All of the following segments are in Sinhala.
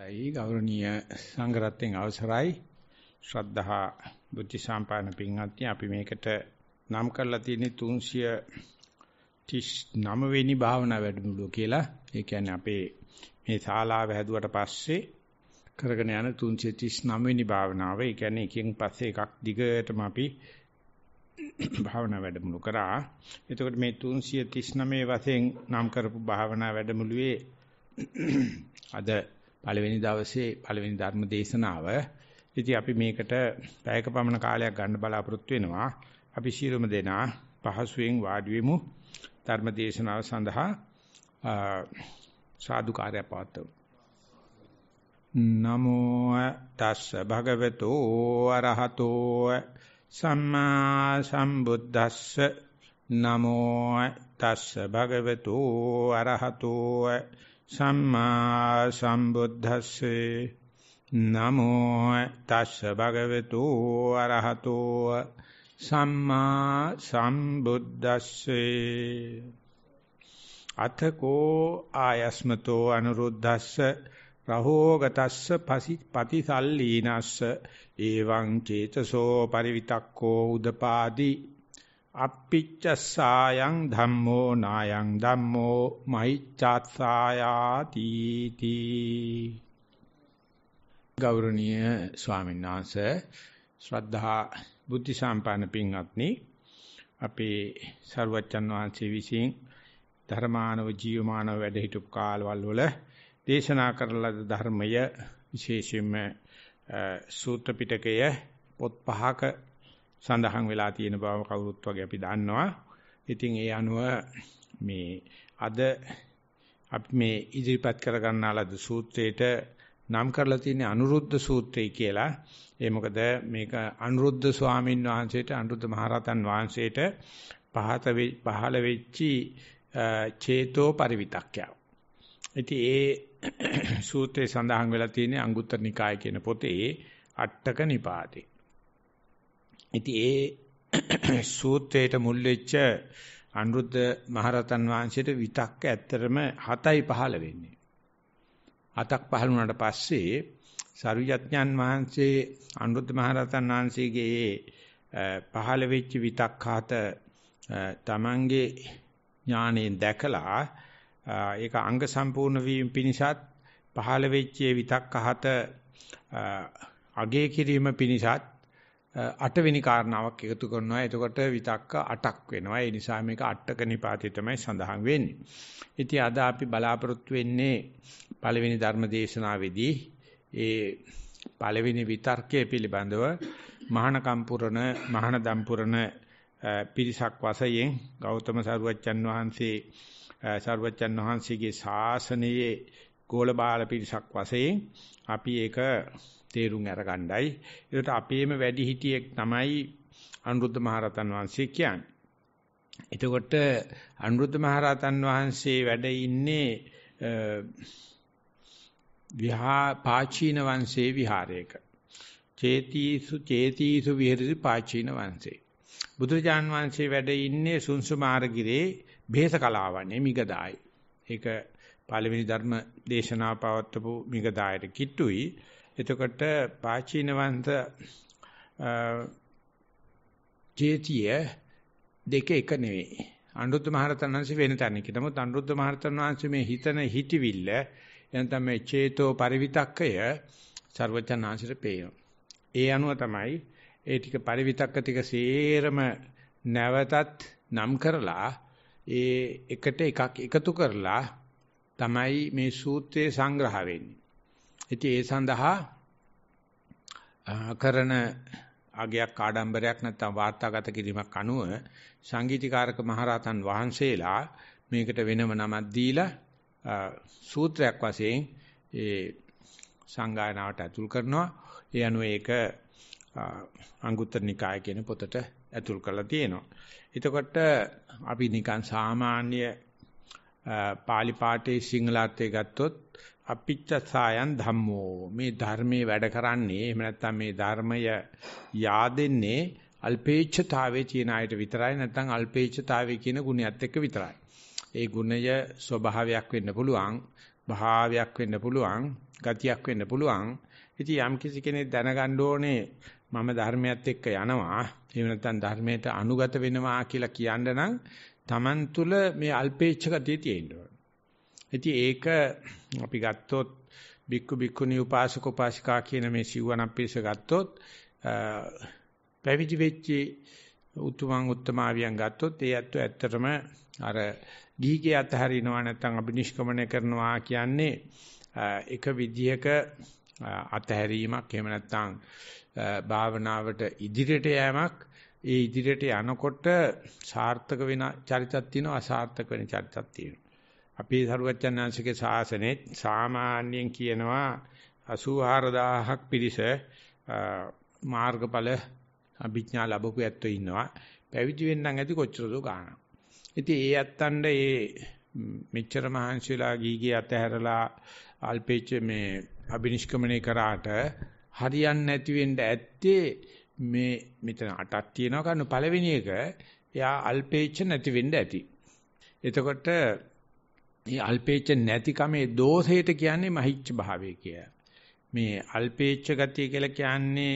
දැයි ගෞරවනීය සංඝරත්නයේ අවසරයි ශ්‍රද්ධහා බුද්ධ සම්පාදන පින්වත්නි අපි මේකට නම් කරලා තියෙන්නේ 339 වෙනි භාවනා වැඩමුළුව කියලා. ඒ කියන්නේ අපේ මේ ශාලාව හැදුවට පස්සේ කරගෙන යන 339 වෙනි භාවනාව. ඒ කියන්නේ එකෙන් පස්සේ එකක් දිගටම අපි භාවනා වැඩමුළු කරා. එතකොට මේ 339 වශයෙන් නම් කරපු භාවනා වැඩමුළුවේ අද පළවෙනි දවසේ පළවෙනි ධර්ම දේශනාව. ඉතින් අපි මේකට පැයක පමණ කාලයක් ගන්න බලාපොරොත්තු වෙනවා. අපි ශීරුම දෙනා පහසුවෙන් වාඩි වෙමු. ධර්ම දේශනාව සඳහා සාදු කාර්යය පවත්වමු. නමෝ තස්ස භගවතු අරහතෝ සම්මා සම්බුද්දස්ස නමෝ තස්ස භගවතු අරහතෝ සම්මා සම්බුද්දස්සේ නමෝ තස්ස භගවතු අරහතෝ සම්මා සම්බුද්දස්සේ අතකෝ ආයස්මතෝ අනුරුද්දස්ස රහෝගතස්ස පතිසල්ලීනස්ස එවං චේතසෝ පරිවිතක්කෝ උදපාදී අප්පිච්චසායන් ධම්මෝ නායන් ධම්මෝ මහිච්ඡාත්සායාති තී ගෞරවනීය ස්වාමීන් වහන්සේ ශ්‍රද්ධා බුද්ධ සම්පන්න පින්වත්නි අපේ සර්වජන් වහන්සේ විසින් ධර්මානව ජීවමානව වැඩ හිටපු කාලවල වල දේශනා කරන ලද ධර්මය විශේෂයෙන්ම සූත්‍ර පිටකය පොත් පහක සඳහන් වෙලා තියෙන බව කවුරුත් වගේ අපි දන්නවා. ඉතින් ඒ අනුව මේ අද අපි මේ ඉදිරිපත් කරගන්නාලද සූත්‍රයට නම් කරලා තියෙන අනුරුද්ධ සූත්‍රය කියලා. ඒ මොකද මේක අනුරුද්ධ ස්වාමීන් වහන්සේට අනුරුද්ධ මහරහතන් වහන්සේට පහත පහළ වෙච්චි චේතෝ පරිවිතක්කය. ඉතින් ඒ සූත්‍රයේ සඳහන් වෙලා තියෙන අංගුත්තර නිකාය කියන පොතේ අට්ඨක නිපාතේ. ඉතින් ඒ සූත්‍රයට මුල් වෙච්ච අනුරුද්ධ මහරතන් වහන්සේට විතක්ක ඇත්තටම 7යි 15 වෙන්නේ. 7ක් 15 වුණාට පස්සේ සරුවත්ඥන් වහන්සේ අනුරුද්ධ මහරතන් වහන්සේගේ 15 වෙච්ච විතක් හත තමන්ගේ ඥාණයෙන් දැකලා ඒක අංග සම්පූර්ණ වීම පිණිසත් 15 වෙච්ච විතක් හත අගය කිරීම පිණිසත් අටවෙනි කාරණාවක් එකතු කරනවා. එතකොට විතක්ක 8ක් වෙනවා. ඒ නිසා මේක අටක නිපාතේ තමයි සඳහන් වෙන්නේ. ඉතින් අද අපි බලාපොරොත්තු වෙන්නේ පළවෙනි ධර්ම දේශනාවේදී ඒ පළවෙනි විතර්කයේ පිළිබඳව මහාන කම්පුරණ මහාන දම්පුරණ පිරිසක් වශයෙන් ගෞතම සාරවත්යන් වහන්සේ සාරවත්යන් වහන්සේගේ ශාසනයේ ගෝලබාල පිරිසක් වශයෙන් අපි ඒක තේරුම් අරගණ්ඩයි. ඒකට අපේම වැඩි හිටියෙක් තමයි අනුරුද්ධ මහරතන් වහන්සේ කියන්නේ. එතකොට අනුරුද්ධ මහරතන් වහන්සේ වැඩ ඉන්නේ විහා පාචීන වංශේ විහාරයක. චේතිසු චේතිසු විහෙරති පාචීන වංශේ. බුදුරජාන් වහන්සේ වැඩ ඉන්නේ සුන්සුමාරගිරේ බේස කලාවන්නේ මිගදායි. ඒක පළවෙනි ධර්ම දේශනා පවත්වපු මිගදායට කිට්ටුයි. එතකොට පාචීනවන්ත ජේතිය දෙක එක නෙවෙයි. අනුරුද්ධ මහරතන් වහන්සේ වෙන තැනක. නමුත් අනුරුද්ධ මහරතන් වහන්සේ මේ හිතන හිතවිල්ල එනතම මේ චේතෝ පරිවිතක්කය ਸਰවඥාන්සිට පේනවා. ඒ අනුව තමයි ඒ ටික පරිවිතක්ක ටික සේරම නැවතත් නම් කරලා ඒ එකට එකක් එකතු කරලා තමයි මේ සූත්‍රයේ සංග්‍රහ වෙන්නේ. ඉතින් ඒ සඳහා කරන අගයක් ආඩම්බරයක් නැත්නම් වාර්තාගත කිරීමක් අනුව සංගීතීකාරක මහරහතන් වහන්සේලා මේකට වෙනම නමක් දීලා සූත්‍රයක් වශයෙන් ඒ සංගායනාවට ඇතුල් කරනවා. ඒ අනුව ඒක අංගුත්තර නිකාය කියන පොතට ඇතුල් කරලා තියෙනවා. එතකොට අපි නිකන් සාමාන්‍ය පාලි පාඨයේ සිංහලාර්ථය ගත්තොත් අපිච්චසායන් ධම්මෝ මේ ධර්මයේ වැඩ කරන්නේ එහෙම නැත්නම් මේ ධර්මය yaadෙන්නේ අල්පේච්ඡතාවයේ තියෙන අයට විතරයි නැත්නම් අල්පේච්ඡතාවයේ කියන ගුණයත් එක්ක විතරයි. ඒ ගුණය ස්වභාවයක් වෙන්න පුළුවන්, භාවයක් වෙන්න පුළුවන්, ගතියක් වෙන්න පුළුවන්. ඉතින් යම් කිසි කෙනෙක් දැනගන්න ඕනේ මම ධර්මයත් එක්ක යනවා. එහෙම නැත්නම් ධර්මයට අනුගත වෙනවා කියලා කියන්න නම් Taman තුල මේ අල්පේච්ඡ ගතිය තියෙන්න ඉතින් ඒක අපි ගත්තොත් බික්කු බික්කුණී උපාසක උපාසිකා කියන මේ සිවණක් පිරිස ගත්තොත් පැවිදි වෙච්ච උතුමන් උත්තමාවියන් ගත්තොත් ඒ ඇත්ත ඇත්තටම අර ගීගේ අතහරිනවා නැත්නම් අබිනිෂ්ක්‍මණය කරනවා කියන්නේ එක විදිහක අතහැරීමක් එහෙම නැත්නම් භාවනාවට ඉදිරියට යෑමක් ඒ ඉදිරියට යනකොට සාර්ථක වෙන චරිතක් තියෙනවා අසාර්ථක වෙන චරිතක් තියෙනවා අපේ සරුවච්චන්හන්සේගේ ශාසනයේ සාමාන්‍යයෙන් කියනවා 84000ක් පිරිස මාර්ගඵල අභිඥා ලැබපු ඇත්තෝ ඉන්නවා. පැවිදි වෙන්න ඇති කොච්චරද ගාණක්. ඉතින් ඒ ඇත්තන්ට ඒ මෙච්චර මහන්සි වෙලා ගීගේ අතහැරලා අල්පේච්ච මේ අබිනිෂ්ක්‍මණය කරාට හරියන්නේ නැති වෙන්න ඇත්තේ මේ මෙතන අටක් තියෙනවා ගන්න පළවෙනි එක එයා අල්පේච්ච නැති වෙන්න ඇති. එතකොට මේ අල්පේච්ඡ නැතිකමේ දෝෂයට කියන්නේ මහිච්ඡ භාවය කිය. මේ අල්පේච්ඡ ගතිය කියලා කියන්නේ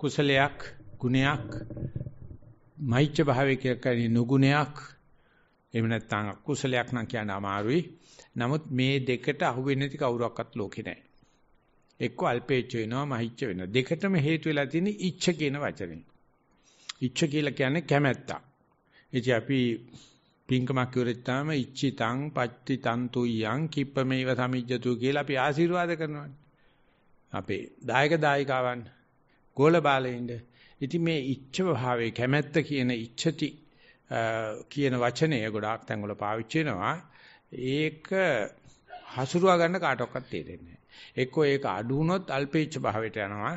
කුසලයක්, ගුණයක්, මහිච්ඡ භාවය කියලා කියන්නේ නුගුණයක්. එහෙම නැත්නම් කුසලයක් නම් කියන්න අමාරුයි. නමුත් මේ දෙකට අහු වෙන්නේ නැති කවුරක්වත් ලෝකේ නැහැ. එක්ක අල්පේච්ඡ වෙනවා, මහිච්ඡ වෙනවා. දෙකටම හේතු වෙලා තියෙන්නේ ඉච්ඡ කියන වචනේ. ඉච්ඡ කියලා කියන්නේ කැමැත්ත. ඉතින් අපි පින්කමක් ඉවරෙච්චාම ඉච්චිතං පච්චි තන්තුයං කිප්ප මේව සමිජ්ජතු කියලා අපි ආශිර්වාද කරනවානේ. අපේ දායක දායිකාවන් ගෝල බාලෙින්ද ඉතින් මේ ඉච්ඡ භාවයේ කැමැත්ත කියන ඉච්ඡති කියන වචනය ගොඩාක් තැන්වල පාවිච්චි වෙනවා. ඒක හසුරුවා ගන්න කාටවත් තේරෙන්නේ නැහැ. එක්කෝ ඒක අඩු වුණොත් අල්පේච්ඡ භාවයට යනවා.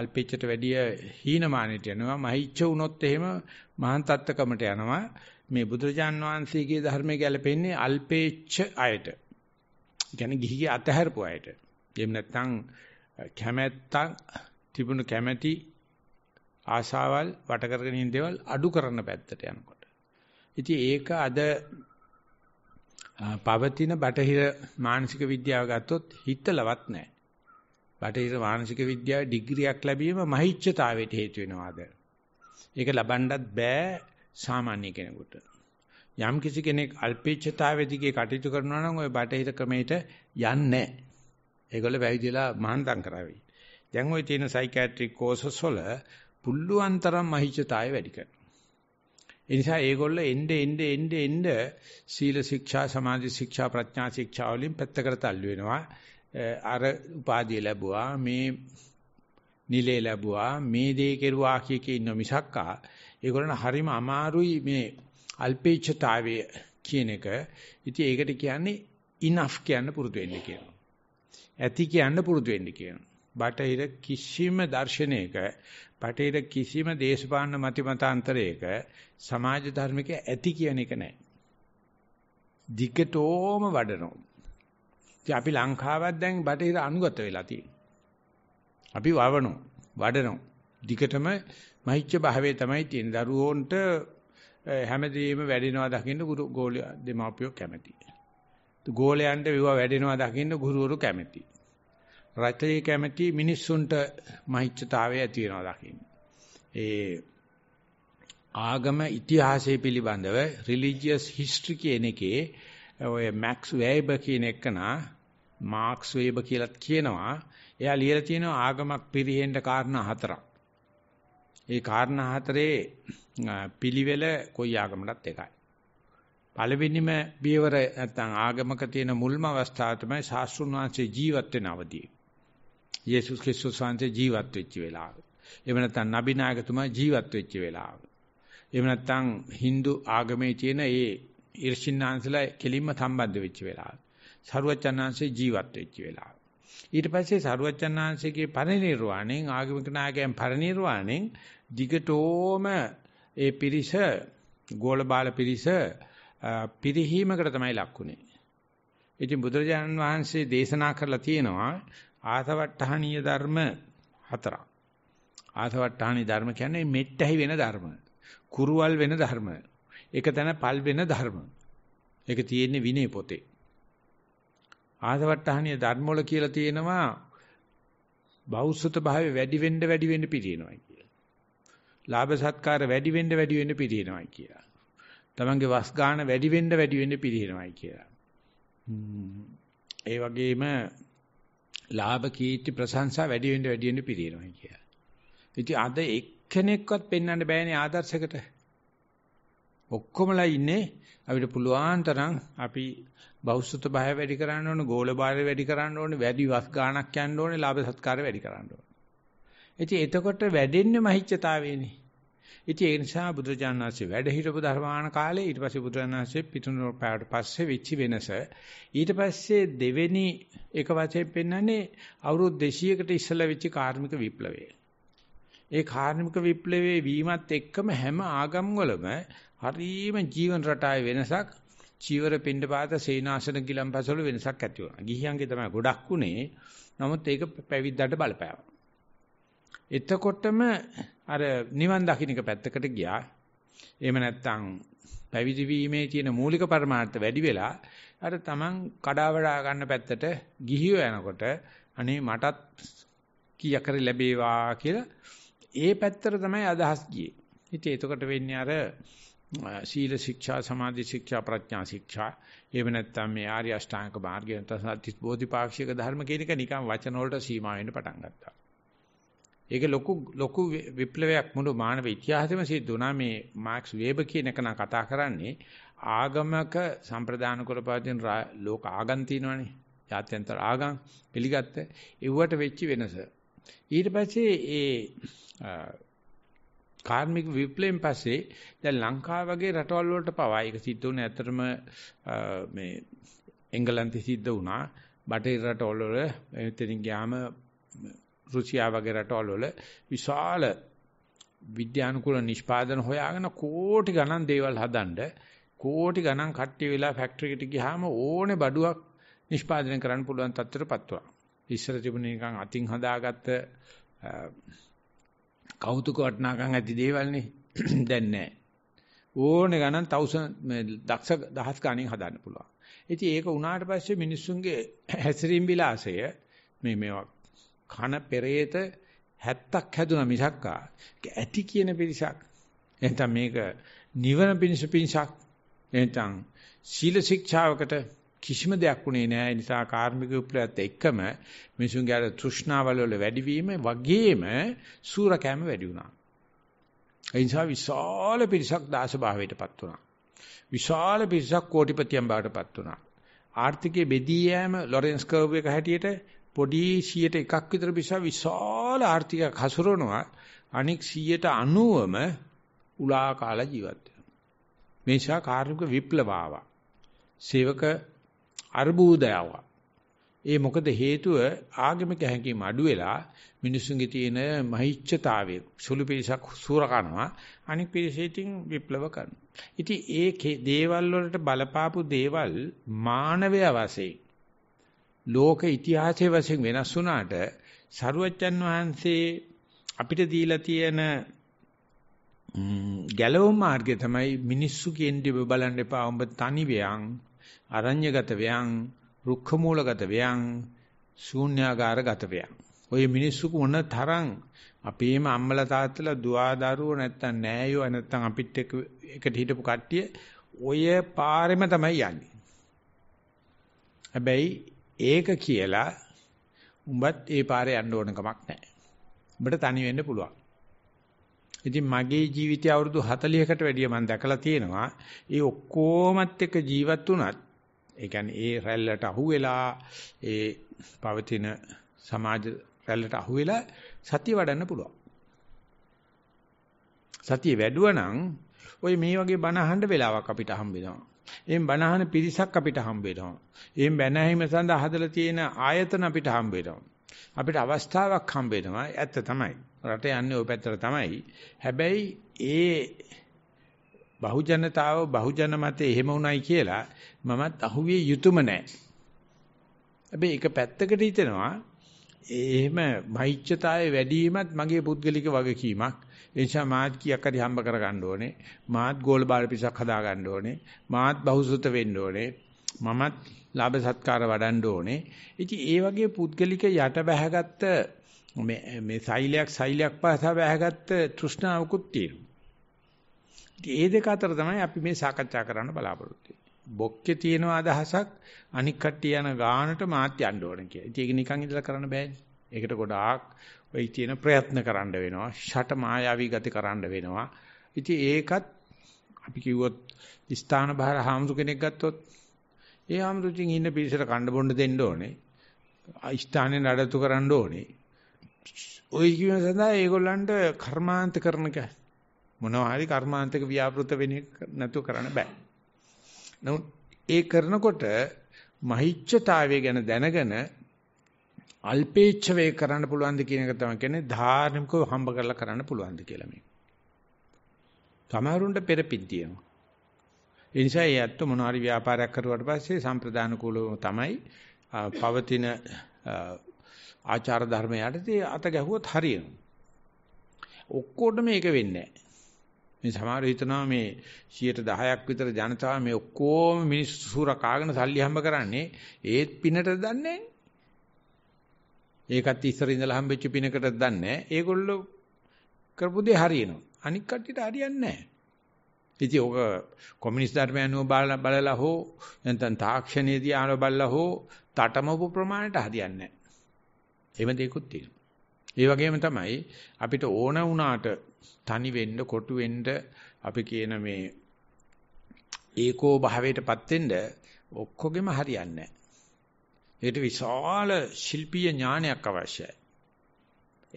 අල්පේච්ඡට වැඩිය හීනමානයට යනවා. මහිච්ඡ වුණොත් එහෙම මහාන්තත්කමට යනවා. මේ බුදුරජාන් වහන්සේගේ ධර්මයේ ගැලපෙන්නේ අල්පේච්ඡ අයට. කියන්නේ ගිහිගේ අතහැරපු අයට. එහෙම නැත්නම් කැමැත්තක් තිබුණු කැමැති ආශාවල් වට කරගෙන ඉන්න දේවල් අඩු කරන පැත්තට යනකොට. ඉතින් ඒක අද පවතින බටහිර මානසික විද්‍යාව ගත්තොත් හිතලවත් නැහැ. බටහිර මානසික විද්‍යාවේ ඩිග්‍රියක් ලැබීම මහිච්ඡතාවයට හේතු වෙනවාද? ඒක ලබන්නත් බෑ සාමාන්‍ය කෙනෙකුට. යම් කිසි කෙනෙක් අල්පේච්ඡතාවෙදිගේ කටයුතු කරනවා නම් ওই බටහිර ක්‍රමයට යන්නේ නැහැ. ඒගොල්ලෝ වැවිදිලා මහන්තම් කරાવી. දැන් ওই තියෙන සයිකියාට්‍රික් කෝසස් වල පුල්ලුවන් තරම් මහිච්ඡතාවය වැඩි කරනවා. ඒ නිසා ඒගොල්ලෝ එnde එnde එnde එnde සීල ශික්ෂා සමාධි ශික්ෂා ප්‍රඥා ශික්ෂා වලින් පැත්තකට තල්ලු වෙනවා. අර උපාධිය ලැබුවා මේ නිලේ ලැබුවා මේ දේ කෙරුවා කිය කී ඉන්න මිසක්කා ඒගොල්ලන් හරිම අමාරුයි මේ අල්පේච්ඡතාවය කියන එක. ඉතින් ඒකට කියන්නේ enough කියන්න පුරුදු වෙන්න කියනවා. ඇති කියන්න පුරුදු වෙන්න කියනවා. බටහිර කිසිම දර්ශනයක බටහිර කිසිම දේශපාලන මතිමතාන්තරයක සමාජ ධර්මික ඇති කියන එක නැහැ. දිගටම වඩනවා. ඉතින් අපි ලංකාවත් දැන් බටහිර අනුගත වෙලා තියෙනවා. අපි වවනවා, වඩනවා. දිගටම මහිච්ච භාවයේ තමයි තියෙන දරුවෝන්ට හැමදේම වැඩෙනවා දකින්න ගුරු ගෝලයා දෙමාපියෝ කැමති. ගෝලයන්ට විවා වැඩෙනවා දකින්න ගුරුවරු කැමති. රටේ කැමති මිනිස්සුන්ට මහිච්ඡතාවය ඇති වෙනවා දකින්න. ඒ ආගම ඉතිහාසය පිළිබඳව රිලිජියස් හිස්ටරි කියන එකේ ඔය මැක්ස් වෙයිබර් කියන එකනා මාක්ස් වෙයිබර් කියලාත් කියනවා. එයා ලියලා තියෙනවා ආගමක් පිරිහෙන්න කාරණා හතරක්. ඒ කාරණා හතරේ පිළිවෙල කොයි ආගමකටත් එකයි. පළවෙනිම පියවර නැත්නම් ආගමක තියෙන මුල්ම අවස්ථාව තමයි ශාස්ත්‍රුන් වහන්සේ ජීවත් වෙන අවදී. යේසුස් ක්‍රිස්තුස් වහන්සේ ජීවත් වෙච්ච වෙලාව. එහෙම නැත්නම් නබි නායකතුමා ජීවත් වෙච්ච වෙලාව. එහෙම නැත්නම් Hindu ආගමේ තියෙන ඒ ඉර්ෂින්නාන්සලා කෙලින්ම සම්බන්ධ වෙච්ච වෙලාව. සරුවචනාංශේ ජීවත් වෙච්ච වෙලාව. ඊට පස්සේ සරුවචනාංශගේ පරිණිරවාණයෙන් ආගමික නායකයන් පරිණිරවාණයෙන් දිගටෝම ඒ පිරිස ගෝල බාල පිරිස පිරිහීමකට තමයි ලක්ුණේ. ඉතින් බුදුරජාණන් වහන්සේ දේශනා කරලා තියෙනවා ආසවට්ටහනීය ධර්ම හතරක්. ආසවට්ටහනී ධර්ම කියන්නේ මෙට්ටහි වෙන ධර්ම. කුරුවල් වෙන ධර්ම. එක තැන පල් වෙන ධර්ම. ඒක තියෙන්නේ විනය පොතේ. ආසවට්ටහනීය ධර්ම වල කියලා තියෙනවා බෞසුත භාවය වැඩි වෙන්න වැඩි වෙන්න පිරිනවයි. ලාභ සත්කාර වැඩි වෙන්න වැඩි වෙන්න පිරිනවයි කියලා. තමන්ගේ වස් ගාන වැඩි වෙන්න වැඩි වෙන්න පිරිනවයි කියලා. ඒ වගේම ලාභ කීර්ති ප්‍රශංසා වැඩි වෙන්න වැඩි වෙන්න පිරිනවයි කියලා. ඉතින් අද එක්කෙනෙක්වත් පෙන්වන්න බෑනේ ආදර්ශයකට. ඔක්කොමලා ඉන්නේ අපිට පුළුවන් තරම් අපි බෞද්ධත බය වැඩි කරන්න ඕනේ, ගෝල බාරය වැඩි කරන්න ඕනේ, වැඩි වස් ගාණක් යන්න ඕනේ, ලාභ සත්කාර වැඩි කරන්න ඕනේ. ඉතින් එතකොට වැඩෙන්නේ මහිච්ඡතාවේනේ. ඉතින් ඒ නිසා බුදුරජාණන් වහන්සේ වැඩ හිටපු ධර්මාන කාලේ ඊට පස්සේ බුදුරජාණන් වහන්සේ පිටුනෝ පැවට පස්සේ වෙච්ච වෙනස ඊට පස්සේ දෙවෙනි එක වශයෙන් පෙන්වන්නේ අවුරුදු 200කට ඉස්සෙල්ලා වෙච්ච කාර්මික විප්ලවය. ඒ කාර්මික විප්ලවයේ වීමත් එක්කම හැම ආගම්වලම හරීම ජීවන රටාවේ වෙනසක් චීවර පින්ඩපාත සේනාසන ගිලම්පසවල වෙනසක් ඇති වුණා. ගිහියන්ගේ තමයි ගොඩක් උනේ. නමුත් ඒක පැවිද්දට බලපෑවා. එතකොටම අර නිවන් දකින්නක පැත්තකට ගියා. එහෙම නැත්නම් පැවිදි වීමේ තියෙන මූලික પરමාර්ථ වැඩි වෙලා අර Taman කඩාවඩා ගන්න පැත්තට ගිහිව යනකොට අනේ මටත් කීයක් හරි ලැබේවා කියලා ඒ පැත්තට තමයි අදහස් ගියේ. ඉතින් එතකොට වෙන්නේ අර සීල ශික්ෂා සමාධි ශික්ෂා ප්‍රඥා ශික්ෂා එහෙම නැත්නම් මේ ආර්ය අෂ්ටාංග මාර්ගය නැත්නම් සත්‍ය බෝධිපාක්ෂික ධර්ම කියන එක නිකන් වචන වලට සීමා වෙන්න පටන් ගත්තා. ඒක ලොකු ලොකු විප්ලවයක් මුළු මානව ඉතිහාසෙම සිද්ධ වුණා මේ මාක්ස් වේබ කියන කෙනා කතා කරන්නේ ආගමක සම්ප්‍රදාන කරපවතින ලෝක ආගම් තියෙනවානේ යාත්‍යන්තර ආගම් පිළිගත්ත ඒවට වෙච්ච වෙනස ඊට පස්සේ ඒ කාර්මික විප්ලවයෙන් පස්සේ දැන් ලංකාව වගේ රටවල් වලට පවා ඒක සිද්ධ වුණේ ඇත්තටම මේ එංගලන්තේ සිද්ධ වුණා බටහිර රටවල වල එතනින් ගියාම රුසියා වගේ රටවල් වල විශාල විද්‍යානුකූල නිෂ්පාදන හොයාගෙන කෝටි ගණන් දේවල් හදන්න කෝටි ගණන් කට්ටි වෙලා ෆැක්ටරි එකට ගියාම ඕනේ බඩුවක් නිෂ්පාදනය කරන්න පුළුවන් තත්ත්වයටපත් වුණා. ඉස්සර තිබුණේ නිකන් අතින් හදාගත්ත කෞතුක වටනාකම් ඇති දේවල්නේ දැන් නැහැ. ඕනේ ගණන් 1000 මේ දක්ෂ දහස් ගණන් හදන්න පුළුවන්. ඉතින් ඒක උනාට පස්සේ මිනිස්සුන්ගේ හැසිරීම් විලාසය මේ මේවා කන පෙරේත 70ක් හැදුනා මිසක් ඇති කියන පිරිසක් එහෙනම් මේක නිවන පිණිස පිණිසක් එහෙනම් සීල ශික්ෂාවකට කිසිම දෙයක් උනේ නෑ නිසා කාර්මික උපලත් එක්කම මිනිසුන්ගේ අර තෘෂ්ණාවල වල වැඩිවීම වගේම සූරකෑම වැඩි වුණා. ඒ නිසා විශාල පිරිසක් දාසභාවයටපත් වුණා. විශාල පිරිසක් කෝටිපතියන් බවටපත් වුණා. ආර්ථිකයේ බෙදී යෑම ලොරෙන්ස් කර්ව් එක හැටියට පොඩි 100ට එකක් විතර පිසා විශාල ආර්ථිකයක් හසුරනවා අනික් 190ම උලා කාලා ජීවත් වෙනවා. මේ නිසා කාර්මික විප්ලවාව. සේවක අර්බුදයව. ඒ මොකද හේතුව ආගමික හැඟීම් අඩු වෙලා මිනිසුන්ගේ තියෙන මහිච්ඡතාවය සුළු පිරිසක් සූර කරනවා අනික් පිරිසෙකින් විප්ලව කරනවා. ඉතින් ඒ දේවල් වලට බලපාපු දේවල් මානවය වශයෙන් ලෝක ඉතිහාසයේ වශයෙන් වෙනස් වුණාට සරුවච්චන් වහන්සේ අපිට දීලා තියෙන ගැලවුම් මාර්ගය තමයි මිනිස්සු කියන්නේ ඔබ බලන්න එපා ඔබ තනි වෙයන් අරඤ්‍යගත වෙයන් රුක්ඛ මූලගත වෙයන් ශූන්‍යාකාරගත වෙයන් ඔය මිනිස්සු මොන තරම් අපේම අම්මලා තාත්තලා දුවා දරුවෝ නැත්තම් නෑයෝ නැත්තම් අපිත් එක්ක එකට හිටපු කට්ටිය ඔය පාරෙම තමයි යන්නේ හැබැයි ඒක කියලා උඹත් ඒ පාරේ යන්න ඕන කමක් නැහැ. උඹට තනි වෙන්න පුළුවන්. ඉතින් මගේ ජීවිතය අවුරුදු 40කට වැඩිය මම දැකලා තියෙනවා. ඒ ඔක්කොමත් එක්ක ජීවත් වුණත් ඒ කියන්නේ ඒ රැල්ලට අහුවෙලා ඒ පවතින සමාජ රැල්ලට අහුවෙලා සතිය වඩන්න පුළුවන්. සතිය වැඩුවා නම් ඔය මේ වගේ බණ අහන්න වෙලාවක් අපිට හම්බ වෙනවා. එම් බණහන පිරිසක් අපිට හම්බ වෙනවා. එම් බැනැහිම සඳහා හදලා තියෙන ආයතන අපිට හම්බ වෙනවා. අපිට අවස්ථාවක් හම්බ වෙනවා. ඇත්ත තමයි. රට යන්නේ ওই පැත්තට තමයි. හැබැයි ඒ බහුජනතාව බහුජන මතේ එහෙම උණයි කියලා මමත් අහුවේ යුතුයම නැහැ. හැබැයි එක පැත්තකට හිතෙනවා එහෙම මෛත්‍යතාවයේ වැඩි වීමත් මගේ පුද්ගලික වගකීමක්. ඒ නිසා මාත් කීයක් හරි හම්බ කරගන්න ඕනේ. මාත් ගෝල බාල පිසක් හදා ගන්න ඕනේ. මාත් බහුසුත වෙන්න ඕනේ. මමත් ලාභ සත්කාර වඩන්න ඕනේ. ඉතින් ඒ වගේ පුද්ගලික යට බැහැගත්ත මේ මේ සෛලයක් සෛලයක් පාසා බැහැගත්ත තෘෂ්ණාවකුත් තියෙනවා. ඒ දෙක අතර තමයි අපි මේ සාකච්ඡා කරන්න බලාපොරොත්තු වෙන්නේ. බොක්කේ තියෙන අදහසක් අනික් කට්ටිය යන ගානට මාත් යන්න ඕන කියලා. ඉතින් ඒක නිකන් ඉඳලා කරන්න බෑනේ. ඒකට ගොඩාක් වෙයි තියෙන ප්‍රයත්න කරන්න වෙනවා. ෂට මායාවී ගති කරන්න වෙනවා. ඉතින් ඒකත් අපි කිව්වොත් ස්ථාන බහර හාමුදුර කෙනෙක් ගත්තොත් ඒ හාමුදුරින් ඉන්න පිරිසට කණ්ඩ බොණ්ඩ දෙන්න ඕනේ. ස්ථානේ නඩත්තු කරන්න ඕනේ. ওই කියන සඳහා ඒගොල්ලන්ට කර්මාන්ත කරන එක මොනවා හරි කර්මාන්තක ව්‍යාපෘත වෙන නැතු කරන්න බෑ. නමුත් ඒ කරනකොට මහිච්ඡතාවය ගැන දැනගෙන අල්පේච්ඡ වේ කරන්න පුළුවන්ද කියන එක තමයි කියන්නේ ධාර්මිකව හම්බ කරලා කරන්න පුළුවන්ද කියලා මේ. සමහරුන්ට පෙරපින් තියෙනවා. ඒ නිසා ඒ ඇත්ත මොනවාරි ව්‍යාපාරයක් කරුවාට පස්සේ සම්ප්‍රදාන කූලව තමයි පවතින ආචාර ධර්මයටදී අත ගැහුවොත් හරියනවා. ඔක්කොටම මේක වෙන්නේ නැහැ. මේ සමහර හිතනවා මේ 10%ක් විතර ජනතාව මේ ඔක්කොම මිනිස්සු සූරා කාගෙන සල්ලි හම්බ කරන්නේ ඒත් පිනට දන්නේ නැහැ. ඒකත් ඉස්සර ඉඳලා හම්බෙච්ච පිනකට දන්නේ නැහැ. ඒගොල්ලෝ කරපු දේ හරියනවා. අනික් කට්ටියට හරියන්නේ නැහැ. ඉතින් ඔක කොමියුනිස්ට් ධර්මයන්ව බලලා හෝ නැත්නම් තාක්ෂණයේදී ආන බලලා හෝ තටමපු ප්‍රමාණයට හරියන්නේ නැහැ. එහෙම දෙයක්ත් තියෙනවා. ඒ වගේම තමයි අපිට ඕන වුණාට තනි වෙන්න, කොටු වෙන්න අපි කියන මේ ඒකෝ භාවයටපත් වෙන්න ඔක්කොගෙම හරියන්නේ නැහැ. ඒකට විශාල ශිල්පීය ඥානයක් අවශ්‍යයි.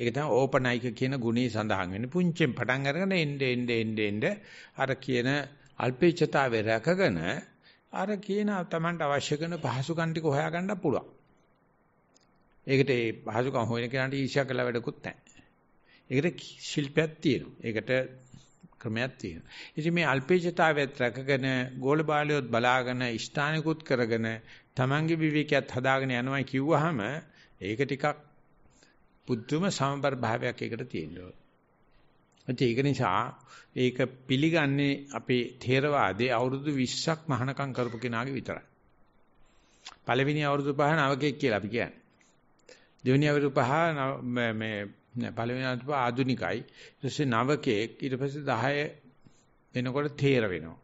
ඒක තමයි ඕපනයික කියන ගුණය සඳහන් වෙන්නේ. පුංචිෙන් පටන් අරගෙන එnde එnde එnde එnde අර කියන අල්පේච්ඡතාවය රැකගෙන අර කියන තමන්ට අවශ්‍ය කරන පහසුකම් ටික හොයාගන්න පුළුවන්. ඒකට ඒ පහසුකම් හොයන කෙනාට ඊර්ෂ්‍යා කළ වැඩකුත් නැහැ. ඒකට ශිල්පයක් තියෙනවා. ඒකට ක්‍රමයක් තියෙනවා. ඉතින් මේ අල්පේච්ඡතාවයත් රැකගෙන ගෝල බාලියොත් බලාගෙන ස්ථානිකුත් කරගෙන තමන්ගේ විවේකයක් හදාගෙන යනවා කිව්වහම ඒක ටිකක් පුදුම සමබර භාවයක් ඒකට තියෙනවා. ඒක නිසා ඒක පිළිගන්නේ අපේ ථේරවාදයේ අවුරුදු 20ක් මහානකම් කරපු කෙනාගේ විතරයි. පළවෙනි අවුරුදු පහ නවකෙක් කියලා අපි කියන්නේ. දෙවෙනි අවුරුදු පහ මේ පළවෙනි අවුරුදු පහ ආදුනිකයි. ඊට පස්සේ නවකෙක් ඊට පස්සේ 10 වෙනකොට තේර වෙනවා.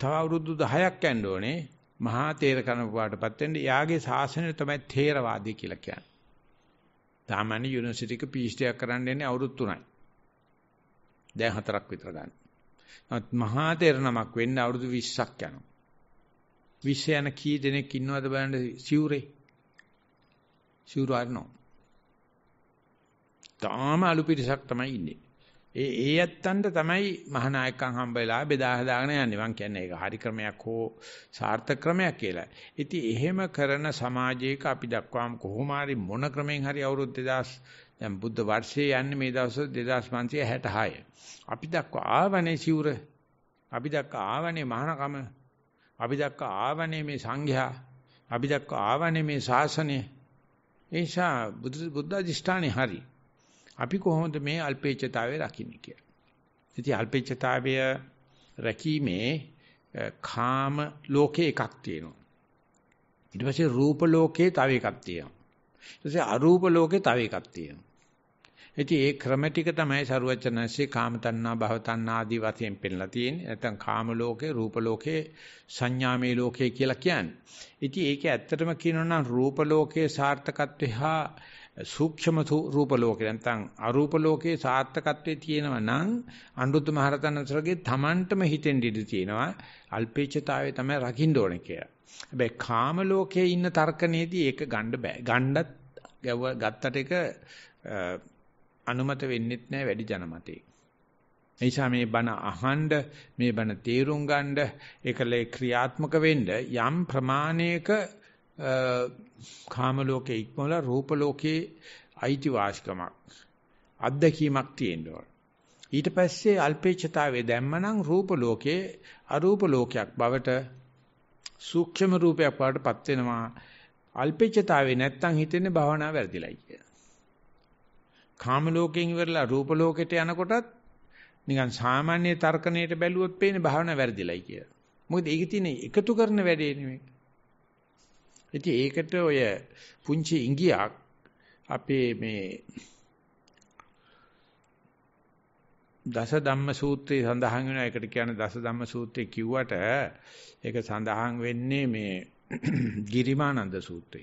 තව අවුරුදු 10ක් යන්න ඕනේ මහා තේර කනපාටපත් වෙන්න එයාගේ ශාසනය තමයි තේරවාදී කියලා කියන්නේ. සාමාන්‍ය යුනිවර්සිටි එක PhD එකක් කරන්න යන්නේ අවුරුදු 3යි. දැන් හතරක් විතර ගන්න. නමුත් මහා තේර නමක් වෙන්න අවුරුදු 20ක් යනවා. 20 යන කී දෙනෙක් ඉන්නවද බලන්න සිවුරේ. සිවුර අරනවා. තාම අලු පිටසක් තමයි ඉන්නේ. ඒ ඒ ඇත්තන්ට තමයි මහානායකම් හම්බෙලා බෙදා හදාගෙන යන්නේ. මං කියන්නේ ඒක හරි ක්‍රමයක් හෝ සාර්ථක ක්‍රමයක් කියලා. ඉතින් එහෙම කරන සමාජයක අපි දක්වාම කොහොම හරි මොන ක්‍රමෙන් හරි අවුරුදු 2000 දැන් බුද්ධ වර්ෂයේ යන්නේ මේ දවස්වල 2566. අපි දක්වා ආවනේ සිවුර. අපි දක්වා ආවනේ මහානකම. අපි දක්වා ආවනේ මේ සංඝයා. අපි දක්වා ආවනේ මේ ශාසනය. ඒ නිසා බුද්ධ අධිෂ්ඨානේ හරියි. අපි කොහොමද මේ අල්පේච්ඡතාවය රකින්නේ කියලා. ඉතින් අල්පේච්ඡතාවය රැකීමේ කාම ලෝකේ එකක් තියෙනවා. ඊට පස්සේ රූප ලෝකේ තව එකක් තියෙනවා. ඊට පස්සේ අරූප ලෝකේ තව එකක් තියෙනවා. ඉතින් ඒ ක්‍රම ටික තමයි සරුවචනන්සේ කාම තණ්හා භව තණ්හා ආදී වශයෙන් පෙන්ලා තියෙන්නේ. නැත්නම් කාම ලෝකේ, රූප ලෝකේ, සංඥාමේ ලෝකේ කියලා කියන්නේ. ඉතින් ඒක ඇත්තටම කියනවා නම් රූප ලෝකයේ සාර්ථකත්වය හා සූක්ෂම රූප ලෝකේ නැත්නම් අරූප ලෝකේ සාර්ථකත්වයේ තියෙනවා නම් අනුරුද්ධ මහරතනසරගේ තමන්ටම හිතෙන් ඉඳ තියෙනවා අල්පේච්ඡතාවය තමයි රකින්න ඕනේ කියලා. හැබැයි කාම ලෝකේ ඉන්න තර්කණේදී ඒක ගන්න බෑ. ගන්නත් ගැව ගත්තට ඒක අනුමත වෙන්නෙත් නෑ වැඩි ජනමතේ. එනිසා මේ බණ අහන්ඩ මේ බණ තේරුම් ගන්න ඒකලේ ක්‍රියාත්මක වෙන්න යම් ප්‍රමාණයක කාම ලෝකේ ඉක්මවලා රූප ලෝකේ අයිතිවාසිකමක් අත්දැකීමක් තියෙනවා. ඊට පස්සේ අල්පේච්ඡතාවයේ දැම්මනම් රූප ලෝකේ අරූප ලෝකයක් බවට සූක්ෂම රූපයක් බවටපත් වෙනවා. අල්පේච්ඡතාවේ නැත්තම් හිතෙන්නේ භවනා වැරදිලයි කියලා. කාම ලෝකයෙන් ඉවරලා රූප ලෝකෙට යනකොටත් නිකන් සාමාන්‍ය තර්කණයට බැලුවොත් පේන්නේ භවනා වැරදිලයි කියලා. මොකද ඒකේ තියෙන එකතු කරන වැඩේ නෙමෙයි. ඉතින් ඒකට ඔය පුංචි ඉංගියක් අපේ මේ දස ධම්ම සූත්‍රය සඳහන් වෙන එකට කියන්නේ දස ධම්ම සූත්‍රය කිව්වට ඒක සඳහන් වෙන්නේ මේ ගිරිමානන්ද සූත්‍රය.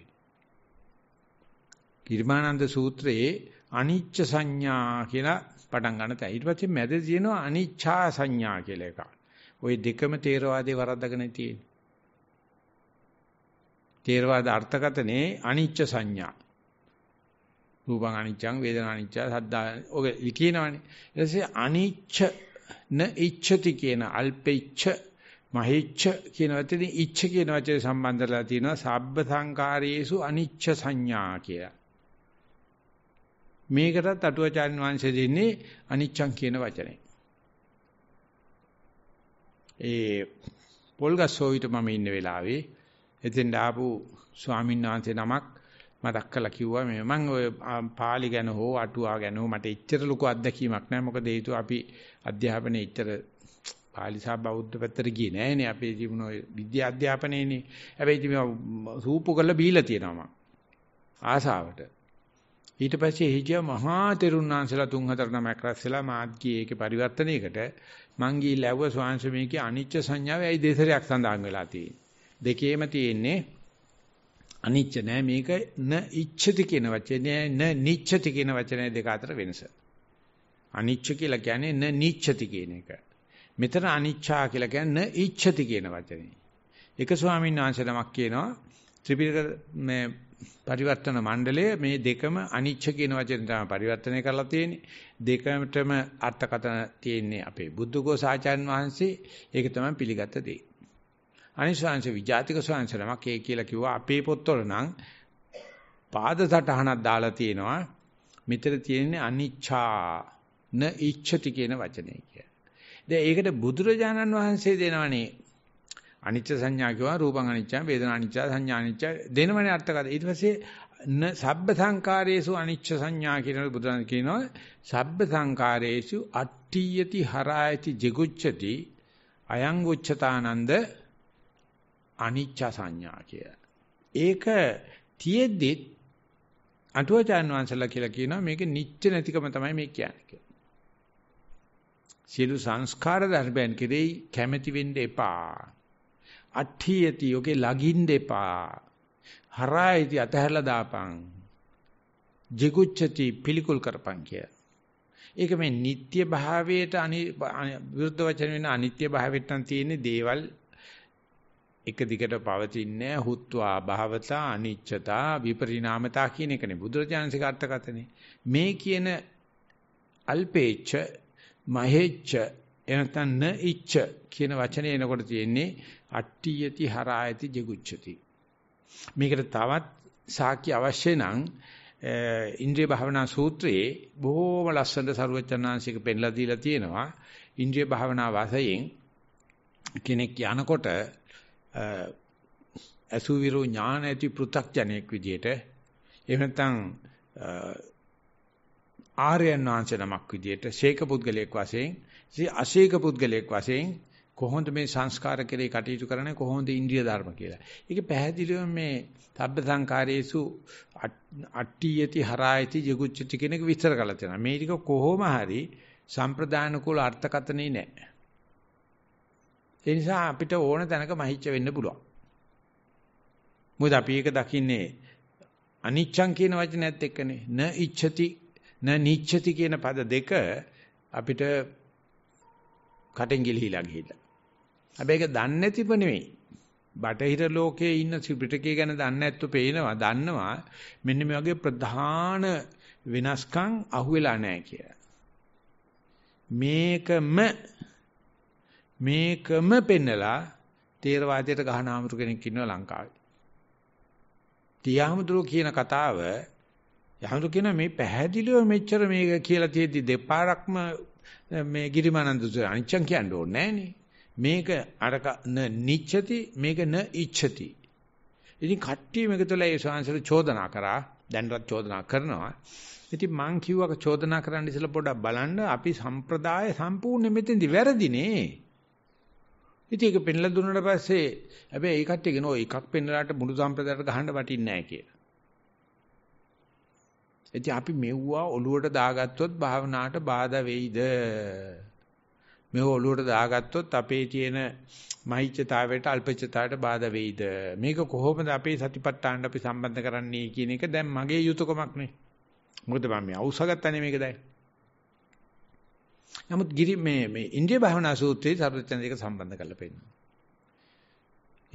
ගිරිමානන්ද සූත්‍රයේ අනිච්ච සංඥා කියලා පටන් ගන්න තැන. ඊට පස්සේ මැද තියෙනවා අනිච්ඡා සංඥා කියලා එකක්. ওই දෙකම තේරවාදී වරද්දගෙන තියෙන්නේ. තේරවාද අර්ථකතනේ අනිච්ච සංඥා. රූපං අනිච්චං වේදනා අනිච්ච සද්දා ඔක කියනවනේ. ඊට පස්සේ අනිච්ච න ඉච්ඡති කියන අල්පෙච්ඡ මහිච්ඡ කියන වචනේ ඉච්ඡ කියන වචනේ සම්බන්ධ කරලා තියෙනවා සබ්බ සංකාරයේසු අනිච්ච සංඥා කියලා. මේකටත් අටුවචාන් වංශය දෙන්නේ අනිච්ඡං කියන වචනේ. ඒ පොල්ගස්සෝවිත මම ඉන්න වෙලාවේ එතෙන් ආපු ස්වාමීන් වහන්සේ නමක් මතක් කළා කිව්වා මේ මම ඔය පාලි ගැන හෝ අටුවා ගැන හෝ මට එච්චර ලොකු අත්දැකීමක් නැහැ මොකද හේතුව අපි අධ්‍යාපනයේ එච්චර පාලි සහ බෞද්ධ පැත්තට ගියේ නැහනේ අපේ ජීවන ඔය විද්‍යා අධ්‍යාපනයේනේ හැබැයි ඉතින් මම සූපු කරලා බීලා තියෙනවා මම ආසාවට ඊට පස්සේ හිජියා මහා තෙරුණාංශලා 3 4 9ක් රැස්සලා මාත් ගියේ ඒකේ පරිවර්තනයකට මං ගිහිල්ලා ඇව්ව ස්වාංශ මේකේ අනිච්ච සංඥාව ඇයි දෙසරයක් සඳහන් වෙලා තියෙන්නේ දෙකේම තියෙන්නේ අනිච්ච නෑ මේක න ඉච්ඡති කියන වචනේ න නිච්ඡති කියන වචනේ දෙක අතර වෙනස. අනිච්ච කියලා කියන්නේ න නිච්ඡති කියන එක. මෙතන අනිච්චා කියලා කියන්නේ න ඉච්ඡති කියන වචනේ. එක ස්වාමීන් වහන්සේ නමක් කියනවා ත්‍රිපිටක මේ පරිවර්තන මණ්ඩලය මේ දෙකම අනිච්ච කියන වචනේ තමයි පරිවර්තනය කරලා තියෙන්නේ. දෙකටම අර්ථකථන තියෙන්නේ අපේ බුද්ධඝෝසාචාන් වහන්සේ. ඒක තමයි පිළිගත්ත දේ. අනිසංශ විජාතික සංසලමක් ඒ කියලා කිව්වා අපේ පොත්වල නම් පාද සටහනක් දාලා තියෙනවා මෙතන තියෙන්නේ අනිච්ඡා න ඉච්ඡති කියන වචනේ කියලා. දැන් ඒකට බුදුරජාණන් වහන්සේ දෙනවනේ අනිච්ච සංඥා කියවා රූපං අනිච්චං වේදනා අනිච්ච සංඥා අනිච්ච දෙනවනේ අර්ථකථන. ඊට පස්සේ න සබ්බ සංකාරයේසු අනිච්ච සංඥා කියනවා බුදුන් කියනවා සබ්බ සංකාරයේසු අට්ඨියති හරායති jigucchati අයං උච්චතානන්ද අනිච්ච සංඥා කිය. ඒක තියෙද්දි අටුවචාන් වංශලා කියලා කියනවා මේක නිච්ච නැතිකම තමයි මේ කියන්නේ කියලා. සියලු සංස්කාර ධර්මයන් කෙරෙහි කැමැති වෙන්න එපා. අට්ඨියති යෝගේ ලගින්න එපා. හරායිති අතහැරලා දාපන්. jigucchati පිළිකුල් කරපන් කිය. ඒක මේ නিত্য භාවයට අනි විරුද්ධ වචන වෙන අනිත්‍ය භාවයට නම් තියෙන දේවල් එක දිගට පවතින්නේ හුත්වා භවතා අනිච්චතා විපරිණාමතා කියන එකනේ බුදුරජාණන්සේගේ අර්ථකථනේ මේ කියන අල්පේච්ඡ මහේච්ඡ එනතන ඉච්ඡ කියන වචනේ එනකොට තියෙන්නේ අට්ඨියති හරායති ජිගුච්ඡති මේකට තවත් සාක්ෂි අවශ්‍ය නම් ඉන්ද්‍රිය භාවනා සූත්‍රයේ බොහෝම ලස්සනට සරුවචනාංශික පෙන්ලා දීලා තියෙනවා ඉන්ද්‍රිය භාවනා වශයෙන් කෙනෙක් යනකොට අසුවිරු ඥාන ඇති පෘ탁ජනෙක් විදියට එහෙම නැත්නම් ආර්යයන් වහන්සේ නමක් විදියට ශේක පුද්ගලයෙක් වශයෙන් අශේක පුද්ගලයෙක් වශයෙන් කොහොමද මේ සංස්කාර කෙරේ කටයුතු කරන්නේ කොහොමද ඉන්ද්‍රිය ධර්ම කියලා. ඒක පැහැදිලිව මේ තබ්බ සංකාරයේසු අට්ටි යති හරායති jigucchati කෙනෙක් විස්තර කරලා තියෙනවා. මේ ටික කොහොම හරි සම්ප්‍රදාන කුල අර්ථකතනේ නැහැ. ඒ නිසා අපිට ඕන තැනක මහිච්ච වෙන්න පුළුවන්. මොකද අපි ඒක දකින්නේ අනිච්ඡං කියන වචනයත් එක්කනේ න ඉච්ඡති න නිච්ඡති කියන පද දෙක අපිට කටෙන් ගිලිහිලා ගිහිල්ලා. හැබැයි ඒක දන්නේ නැතිව නෙවෙයි. බටහිර ලෝකයේ ඉන්න ත්‍රිපිටකය ගැන දන්නේ නැත්තු පේනවා දන්නවා මෙන්න මේ වගේ ප්‍රධාන වෙනස්කම් අහුවෙලා නැහැ කියලා. මේකම මේකම පෙන්නලා තේරවාදයට ගහන ආමතු කෙනෙක් ඉන්නවා ලංකාවේ. තියාමුදුරෝ කියන කතාව යහමතු කියන මේ පැහැදිලිව මෙච්චර මේක කියලා තියෙද්දි දෙපාරක්ම මේ ගිරිමානන්ද අනිච්චන් කියන්න ඕනේ නෑනේ. මේක අරක න නිච්ඡති මේක න ඉච්ඡති. ඉතින් කට්ටිය මේක තුළ ඒ ශාංශල චෝදනා කරා දැන්වත් චෝදනා කරනවා. ඉතින් මං කිව්වක චෝදනා කරන්න ඉස්සෙල්ලා පොඩ්ඩක් බලන්න අපි සම්ප්‍රදාය සම්පූර්ණ මෙතෙන්දි වැරදිනේ. ඉතින් ඒක පෙන්ලා දුන්නාට පස්සේ හැබැයි ඒකත් එක නෝ එකක් පෙන්ලාට මුළු සම්ප්‍රදායට ගහන්න වටින්නේ නැහැ කියලා. ඉතින් අපි මෙව්වා ඔලුවට දාගත්තොත් භාවනාවට බාධා වෙයිද? මෙව ඔලුවට දාගත්තොත් අපේ තියෙන මහිච්ඡතාවයට අල්පච්ඡතාවයට බාධා වෙයිද? මේක කොහොමද අපේ සතිපට්ඨානට අපි සම්බන්ධ කරන්නේ කියන එක දැන් මගේ යුතුයකමක් නේ. මොකද මම මේ අවශ්‍ය ගන්නනේ මේක දැන්. නමුත් ගිරි මේ මේ ඉන්දිය භාවනා සූත්‍රයේ සර්වචන් දෙක සම්බන්ධ කරලා පෙන්නනවා.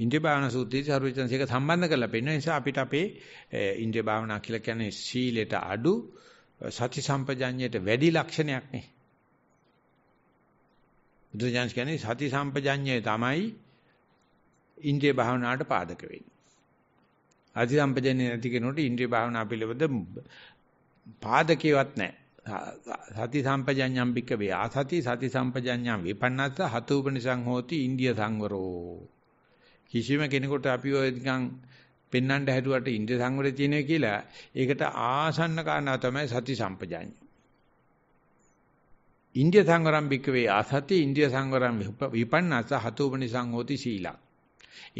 ඉන්දිය භාවනා සූත්‍රයේ සර්වචන් දෙක සම්බන්ධ කරලා පෙන්නන නිසා අපිට අපේ ඉන්දිය භාවනා කියලා කියන්නේ සීලයට අඩු සති සම්පජඤ්ඤයට වැඩි ලක්ෂණයක් නේ. බුදුජානක කියන්නේ සති සම්පජඤ්ඤය තමයි ඉන්දිය භාවනාවට පාදක වෙන්නේ. අති සම්පජඤ්ඤය නැති කෙනෙකුට ඉන්දිය භාවනා පිළිබඳ පාදකේවත් නැහැ. සති සම්පජඤ්ඤම් පික්ක වේ ආසති සති සම්පජඤ්ඤම් විපන්නස්ස හතුූපනිසං හෝති ඉන්දිය සංවරෝ කිසිම කෙනෙකුට අපි ඔය නිකන් පෙන්වන්න හැදුවට ඉන්ද්‍ර සංවරය තියෙනවා කියලා ඒකට ආසන්න කාරණා තමයි සති සම්පජඤ්ඤය. ඉන්ද්‍ර සංවරම් භික්කවේ ආසති ඉන්ද්‍ර සංවරම් විපන්නස හතුූපනිසං හෝති සීලං.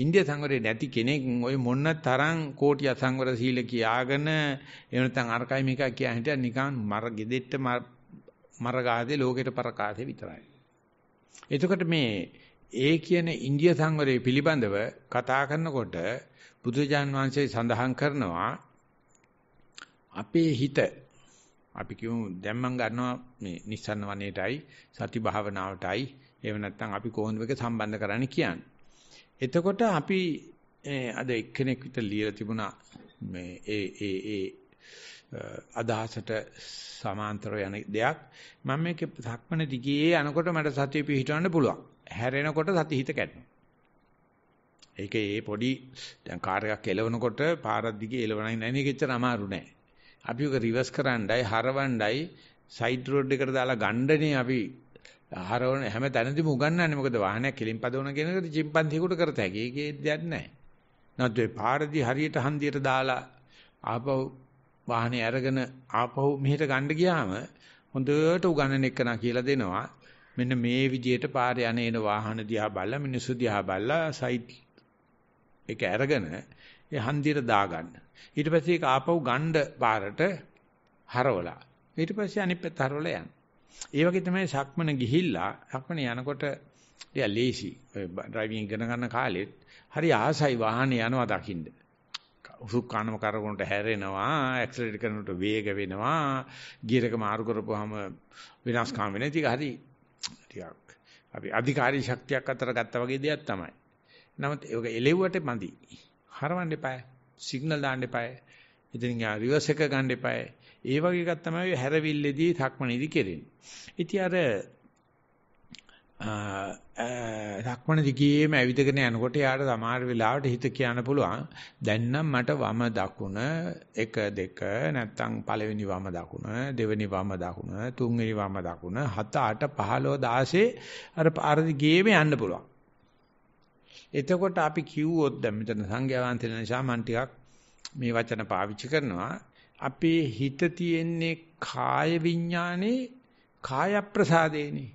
ඉන්දියා සංවරේ නැති කෙනෙක් ওই මොන්න තරම් කෝටි අසංවර සීල කියාගෙන එහෙම නැත්නම් අරකයි මේකයි කියා හිටියා නිකන් මර ගෙදෙට්ට මර ගාදේ ලෝකෙට පරකාසේ විතරයි. එතකොට මේ ඒ කියන ඉන්දියා සංවරයේ පිළිබඳව කතා කරනකොට බුදුජාන් වහන්සේ සඳහන් කරනවා අපේ හිත අපි කියමු දැන් මම ගන්නවා මේ නිස්සන්න වනයේටයි සති භාවනාවටයි එහෙම නැත්නම් අපි කොහොමද මේක සම්බන්ධ කරන්නේ කියන්නේ එතකොට අපි අද එක්කෙනෙක් විතර ලියලා තිබුණා මේ ඒ ඒ ඒ අදහසට සමාන්තරව යන දෙයක් මම මේක සක්මණ දිගේ යනකොට මට සතිය පිහිටවන්න පුළුවන් හැරෙනකොට සති හිත කැඩෙනවා ඒක ඒ පොඩි දැන් කාර් එකක් එලවනකොට පාරක් දිගේ එලවන්නේ නැහැ නේද එච්චර අමාරු නෑ අපි ඒක රිවර්ස් කරන්නයි හරවන්නයි සයිඩ් රෝඩ් එකට දාලා ගණ්ඩනේ අපි ආහාරවල හැම තැනදීම උගන්වන්නේ මොකද වාහනයක් කෙලින් පදවන කෙනෙකුට chimpanzeeෙකුට කරත හැකි. ඒකේ දෙයක් නැහැ. නැත්නම් ඒ පාරදී හරියට හන්දියට දාලා ආපහු වාහනේ අරගෙන ආපහු මෙහෙට ගන්න ගියාම හොඳට උගන්වන එක කියලා දෙනවා. මෙන්න මේ විදියට පාරේ යන වාහන දිහා බලලා මිනිස්සු දිහා බලලා සයිට් එක අරගෙන ඒ හන්දියට දාගන්න. ඊට පස්සේ ඒක ආපහු ගණ්ඩ පාරට හරවලා. ඊට පස්සේ අනිත් පැත්ත හරවලා යන්න. ඒ වගේ තමයි සක්මන ගිහිල්ලා සක්මන යනකොට එයා ලේසි ඩ්‍රයිවිං ඉගෙන ගන්න කාලෙත් හරි ආසයි වාහනේ යනවා දකින්න. උසුක්කානම කරගොන්ට හැරෙනවා ඇක්සලරේට් කරනකොට වේග වෙනවා ගියරක මාරු කරපුවාම විනාශකාම වෙන ඉතින් හරි ටිකක් අපි අධිකාරී ශක්තියක් අතර ගත්තා වගේ දෙයක් තමයි. නමුත් ඒක එලෙව්වට මදි. හරවන්න එපා. සිග්නල් දාන්න එපා. ඉතින් යා රිවර්ස් එක ගන්න එපා. ඒ වගේ එකක් තමයි හැරවිල්ලේදී සක්මණේදී කෙරෙන්නේ. ඉතින් අර රක්මණදි ගියේම ඇවිදගෙන යනකොට යාට සමහර වෙලාවට හිත කියන්න පුළුවන් දැන් නම් මට වම දකුණ 1 2 නැත්තම් පළවෙනි වම දකුණ දෙවෙනි වම දකුණ තුන්වෙනි වම දකුණ 7 8 15 16 අර පාරදි ගියේම යන්න පුළුවන් එතකොට අපි කිව්වොත් දැන් මෙතන සංඝයා වහන්සේලා නිසා මම ටිකක් මේ වචන පාවිච්චි කරනවා අපේ හිත තියෙන්නේ කාය විඥානේ කාය ප්‍රසාදේනේ.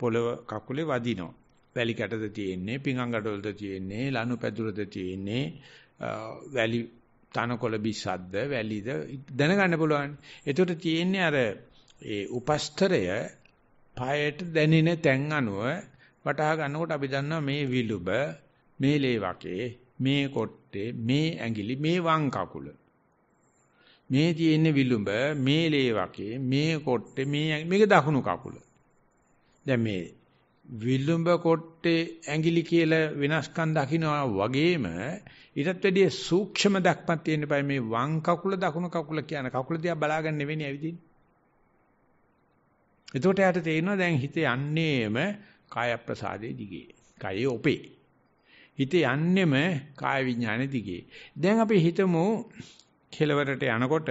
පොළව කකුලේ වදිනවා. වැලි කැටද තියෙන්නේ, පිඟංගඩොල්ද තියෙන්නේ, ලනු පැදුරද තියෙන්නේ, වැලි තනකොළ බිස්සද්ද, වැලිද දැනගන්න පුළුවන්. ඒතකොට තියෙන්නේ අර ඒ උපස්තරය පායට දැනෙන තැන් අනුව වටහා ගන්නකොට අපි දන්නවා මේ විලුඹ, මේ ලේ වකේ, මේ කොට්ටේ, මේ ඇඟිලි, මේ වම් කකුල මේ තියෙන්නේ විලුඹ, මේ ලේ වකේ, මේ කොට්ටේ, මේ මේක දකුණු කකුල. දැන් මේ විලුඹ කොට්ටේ ඇඟිලි කියලා වෙනස්කම් දකින්නවා වගේම ඊටත් වැඩිය සූක්ෂම දක්මක් තියෙන්න බෑ මේ වම් කකුල දකුණු කකුල කියන කකුල දිහා බලාගන්න වෙන්නේ ඇවිදින්නේ. එතකොට යාට තේරෙනවා දැන් හිතේ යන්නේම කාය ප්‍රසාදයේ දිගේ. කයේ ඔපේ. හිතේ යන්නේම කාය විඥානයේ දිගේ. දැන් අපි හිතමු කෙලවරට යනකොට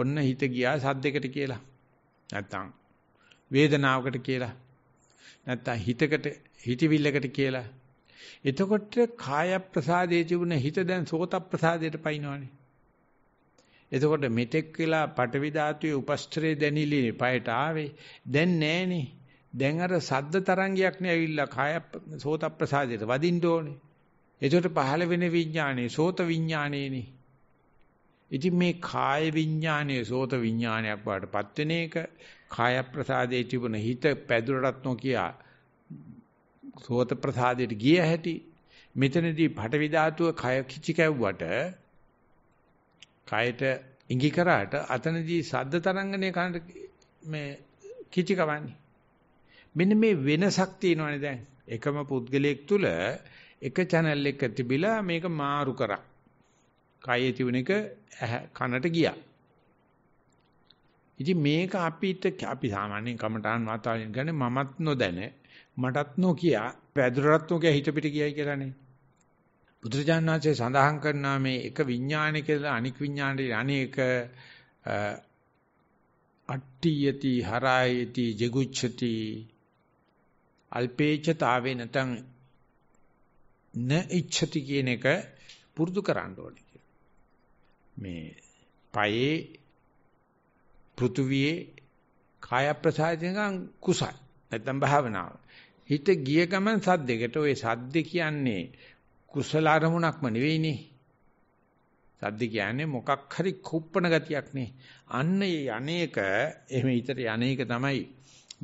ඔන්න හිත ගියා සද්දයකට කියලා. නැත්තම් වේදනාවකට කියලා. නැත්තම් හිතකට හිතවිල්ලකට කියලා. එතකොට කාය ප්‍රසාදයේ තිබුණ හිත දැන් සෝත ප්‍රසාදයට පයින්නවනේ. එතකොට මෙතෙක් වෙලා පටවි ධාතුවේ උපස්ත්‍රේ දැනිලි පයට ආවේ. දැන් නෑනේ. දැන් අර සද්ද තරංගයක් නේ ඇවිල්ලා කාය සෝත ප්‍රසාදයට වදින්න ඕනේ. එතකොට පහළ වෙන විඥානේ සෝත විඥානේනේ. ඉතින් මේ කාය විඥානයේ සෝත විඥානයක් වාටපත් වෙන එක කාය ප්‍රසාදයේ තිබුණ හිත පැදුරටත් නොකිය සෝත ප්‍රසාදයට ගිය හැටි මෙතනදී පටවි ධාතුව කය කිචි කැව්වට කයට ඉඟි කරාට අතනදී සද්ද තරංගනේ කන මේ කිචි කවන්නේ මෙන්න මේ වෙනසක් තියෙනවනේ දැන් එකම පුද්ගලයෙක් තුල එක channel එක තිබිලා මේක මාරු කරා කයේ තිබුණ එක කනට ගියා. ඉතින් මේක අපිට අපි සාමාන්‍යයෙන් කමඨාන් වාතාවරණය කියන්නේ මමත් නොදැන මටත් නොකිය වැදුරත් නොකිය හිත පිට ගියයි කියලානේ. බුදුරජාණන් වහන්සේ සඳහන් කරනවා මේ එක විඥානය කියලා අනික් විඥානයේ අනේක අට්ඨියති හරායති ජිගුච්ඡති අල්පේච්ඡතාවේ නැතන් න ඉච්ඡති කියන එක පුරුදු කරන්න ඕනේ. මේ පයේ පෘථුවියේ කාය ප්‍රසාරයෙන් කුසල් නැත්නම් භාවනාව. හිත ගිය ගමන් සද්දෙකට ওই සද්ද කියන්නේ කුසල අරමුණක්ම නෙවෙයිනේ. සද්ද කියන්නේ මොකක් හරි කුප්පණ ගතියක් නේ. අන්න ඒ අනේක එහෙම හිතට යන්නේක තමයි.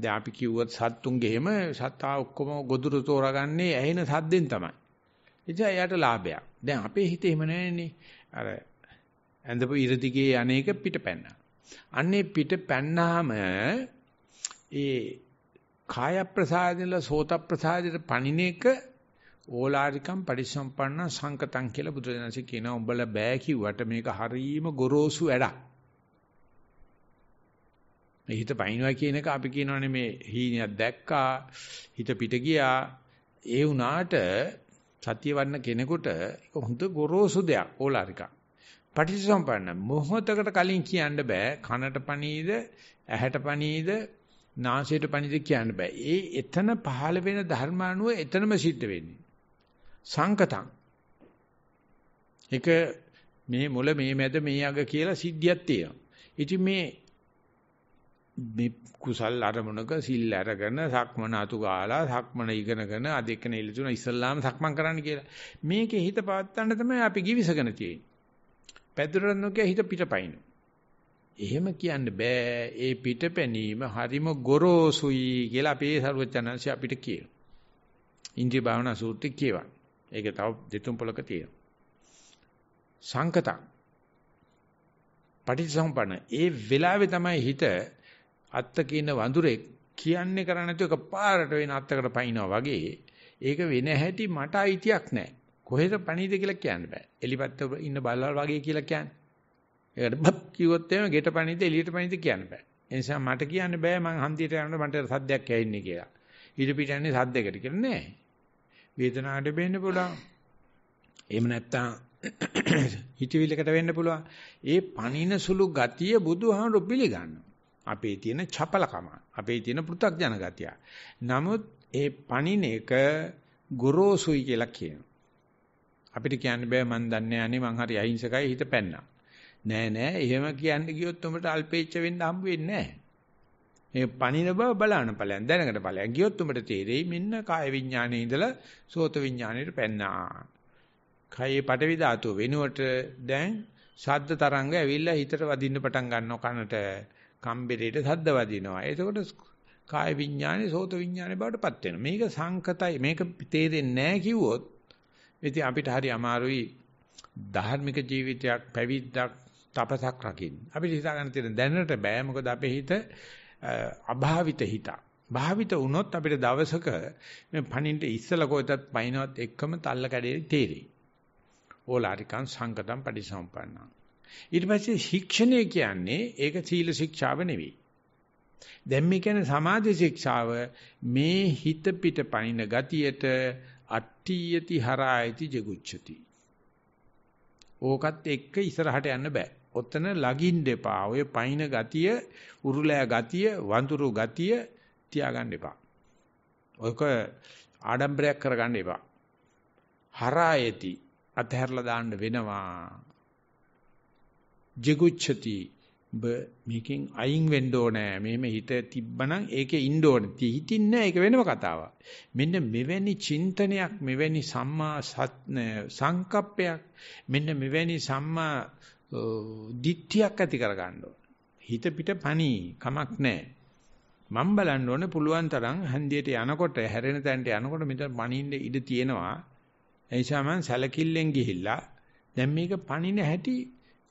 දැන් අපි කිව්වත් සත්තුන්ගේ එහෙම සතා ඔක්කොම ගොදුරු තෝරාගන්නේ ඇහෙන සද්දෙන් තමයි. එනිසා එයාට ලාභයක්. දැන් අපේ හිතේ එහෙම නැන්නේ. අර ඇඳපු ඉරදිගේ අනේක පිට පැන්නා. අන්නේ පිට පැන්නාම ඒ කාය ප්‍රසාදිනල සෝත ප්‍රසාදිත පණිනේක ඕලාරිකම් පරිසම්පන්න සංකතං කියලා බුදුරජාණන්සේ කියනවා උඹලා බෑ කිව්වට මේක හරීම ගොරෝසු වැඩක්. මේ හිත පයින්නවා කියන එක අපි කියනවනේ මේ හීනයක් දැක්කා හිත පිට ගියා ඒ වුණාට සත්‍ය වන්න කෙනෙකුට හොඳ ගොරෝසු දෙයක් ඕලාරිකම්. පටිච්චසමුප්පන්න මොහොතකට කලින් කියන්න බෑ කනට පණීද ඇහැට පණීද නාසයට පණීද කියන්න බෑ. ඒ එතන පහළ වෙන ධර්මානුව එතනම සිද්ධ වෙන්නේ. සංකතං. ඒක මේ මුල මේ මැද මේ අග කියලා සිද්ධියක් තියෙනවා. ඉතින් මේ මේ කුසල් අරමුණක සිල් අරගෙන සක්මන අතු ගාලා සක්මන ඉගෙනගෙන අදෙක්න ඉලිතුන ඉස්සල්ලාම සක්මන් කරන්න කියලා. මේකේ හිත පවත්තන්න තමයි අපි givisගෙන තියෙන්නේ. පැදුරට නොගිය හිත පිටපයින්. එහෙම කියන්න බෑ. ඒ පිටපැනීම හරිම ගොරෝසුයි කියලා අපේ සර්වචනංශ අපිට කියනවා. ඉන්ද්‍රිය භාවනා සූත්‍රය කියවන. ඒක තව දෙතුන් පොලක තියෙනවා. සංකතං පටිච්චසමුප්පන්න ඒ වෙලාවේ තමයි හිත අත්ත කියන වඳුරේ කියන්නේ කරන්නේ නැතුව එකපාරට වෙන අත්තකට පයින්නවා වගේ ඒක වෙන හැටි මට අයිතියක් නැහැ. කොහෙද පණීද කියලා කියන්න බෑ. එලිපැත්ත ඉන්න බල්ලා වගේ කියලා කියන්නේ. ඒකට බප් කිව්වොත් එහෙම ගෙට පණීද එළියට පණීද කියන්න බෑ. ඒ නිසා මට කියන්න බෑ මං හන්දියට යනකොට මට සද්දයක් ඇහෙන්නේ කියලා. ඊට පිට යන්නේ සද්දයකට කියලා නෑ. වේදනාවට වෙන්න පුළුවන්. එහෙම නැත්තම් හිතවිල්ලකට වෙන්න පුළුවන්. ඒ පණින සුළු ගතිය බුදුහාමුදුරු පිළිගන්නවා. අපේ තියෙන චපලකම, අපේ තියෙන පෘථග්ජන ගතිය. නමුත් ඒ පණින එක ගොරෝසුයි කියලා කියනවා. අපිට කියන්න බෑ මන් දන්නේ නැහැ මං හරි අහිංසකයි හිත පැන්නා. නෑ නෑ එහෙම කියන්න ගියොත් උඹට අල්පේච්ච වෙන්න හම්බ වෙන්නේ නෑ. මේ පණින බව බලන්න ඵලයන් දැනගට ඵලයන් ගියොත් උඹට තේරෙයි මෙන්න කාය විඥානයේ ඉඳලා සෝත විඥානයට පැන්නා. කයේ පටවි ධාතුව වෙනුවට දැන් ශබ්ද තරංග ඇවිල්ලා හිතට වදින්න පටන් ගන්නවා කනට කම්බරේට ශබ්ද වදිනවා. එතකොට කාය විඥානේ සෝත විඥානේ බවට පත් වෙනවා. මේක සංකතයි මේක තේරෙන්නේ නැහැ කිව්වොත් ඉතින් අපිට හරි අමාරුයි ධාර්මික ජීවිතයක් පැවිද්දක් තපසක් රකින්න. අපිට හිතා ගන්න තියෙන දැනට බෑ මොකද අපේ හිත අභාවිත හිතක්. භාවිත වුණොත් අපිට දවසක මේ පණින්ට ඉස්සලා කොහෙටත් පයින්වත් එක්කම තල්ල කැඩේ තේරෙයි. ඕලාරිකං සංකතං පටිසම්පන්නං. ඊට පස්සේ ශික්ෂණය කියන්නේ ඒක සීල ශික්ෂාව නෙවෙයි. දැන් මේ කියන්නේ සමාධි ශික්ෂාව මේ හිත පිට පණින ගතියට අට්ඨියති හරායති ජගුච්ඡති. ඕකත් එක්ක ඉස්සරහට යන්න බෑ. ඔතන ලගින්න එපා. ඔය පයින් ගතිය, උරුලෑ ගතිය, වඳුරු ගතිය තියාගන්න එපා. ඔයක ආඩම්බරයක් කරගන්න එපා. හරායති අතහැරලා දාන්න වෙනවා. ජගුච්ඡති ඔබ මේකෙන් අයින් වෙන්න ඕනේ. මෙහෙම හිත තිබ්බනම් ඒකේ ඉන්න ඕනේ. හිතින්නේ ඒක වෙනම කතාවක්. මෙන්න මෙවැනි චින්තනයක්, මෙවැනි සම්මා සංකප්පයක්, මෙන්න මෙවැනි සම්මා දිට්ඨියක් ඇති කරගන්න හිත පිට පණි කමක් නැහැ. මම බලන්න ඕනේ පුළුවන් තරම් හන්දියට යනකොට හැරෙන තැනට යනකොට මෙතන පණින්න ඉඩ තියෙනවා. ඒ නිසා මම සැලකිල්ලෙන් ගිහිල්ලා දැන් මේක පණින හැටි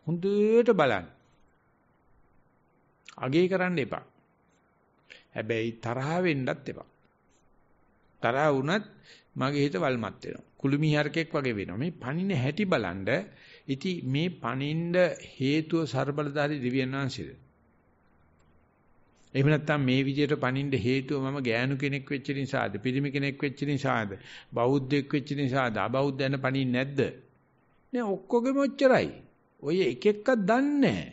හොඳට බලන්න. අගේ කරන්න එපා. හැබැයි තරහ වෙන්නත් එපා. තරහ වුණත් මගේ හිත වල්මත් වෙනවා. කුළුමිහරකෙක් වගේ වෙනවා. මේ පණින හැටි බලන්න. ඉති මේ පණින්න හේතුව ਸਰබලදාරි දිව්‍යන් වහන්සේද? එහෙම නැත්නම් මේ විදියට පණින්න හේතුව මම ගෑනු කෙනෙක් වෙච්ච නිසාද, පිරිමි කෙනෙක් වෙච්ච නිසාද, බෞද්ධයෙක් වෙච්ච නිසාද, අබෞද්ධයන් පණින්නේ නැද්ද? නෑ ඔක්කොගෙම ඔච්චරයි. ඔය එක එකක් දන්නේ නැහැ.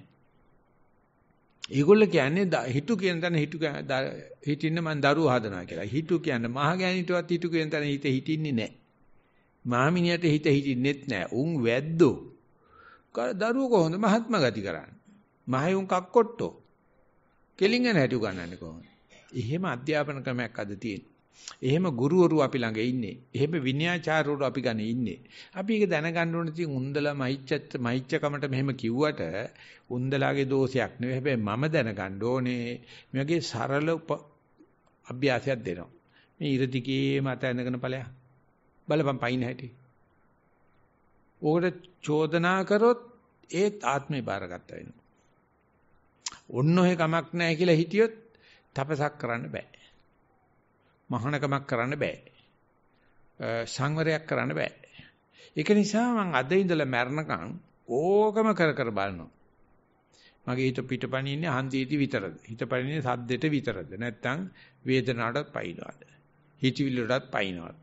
ඒගොල්ල කියන්නේ හිතු කියන තැන හිතු හිටින්න මං දරුවෝ හදනවා කියලා. හිතු කියන්නේ මහ ගෑණිටවත් හිතු කියන තැන හිත හිටින්නේ නැහැ. මාමිනියට හිත හිටින්නෙත් නැහැ. උන් වැද්දෝ. දරුවෝ කොහොමද මහත්ම ගති කරන්නේ? මහේ උන් කක්කොට්ටෝ. කෙලින්ගෙන හැටි උගන්නන්නේ කොහොමද? එහෙම අධ්‍යාපන ක්‍රමයක් අද තියෙන්නේ. එහෙම ගුරුවරු අපි ළඟ ඉන්නේ. එහෙම විනයාචාරවරු අපි ගන්න ඉන්නේ. අපි ඒක දැනගන්න ඕනේ තින් උන්දලා මහිච්ඡත් මහිච්ඡකමට මෙහෙම කිව්වට උන්දලාගේ දෝෂයක් නෙවෙයි. හැබැයි මම දැනගන්න ඕනේ මේ වගේ සරල අභ්‍යාසයක් දෙනවා. මේ ඉරදිගේ මත ඇඳගෙන ඵලයක්. බලපන් පයින් හැටි. ඕකට චෝදනා කරොත් ඒත් ආත්මේ බාරගත්ත වෙනවා. ඔන්න ඔය කමක් නැහැ කියලා හිටියොත් තපසක් කරන්න බෑ. මහානකමක් කරන්න බෑ. සංවරයක් කරන්න බෑ. ඒක නිසා මම අද ඉඳලා මැරණකම් ඕකම කර කර බලනවා. මගේ හිත පිටපණින්නේ හන්දියේදී විතරද? හිත පණින්නේ සද්දෙට විතරද? නැත්නම් වේදනාවටත් පයින්නවද? හිතවිල්ලටත් පයින්නවද?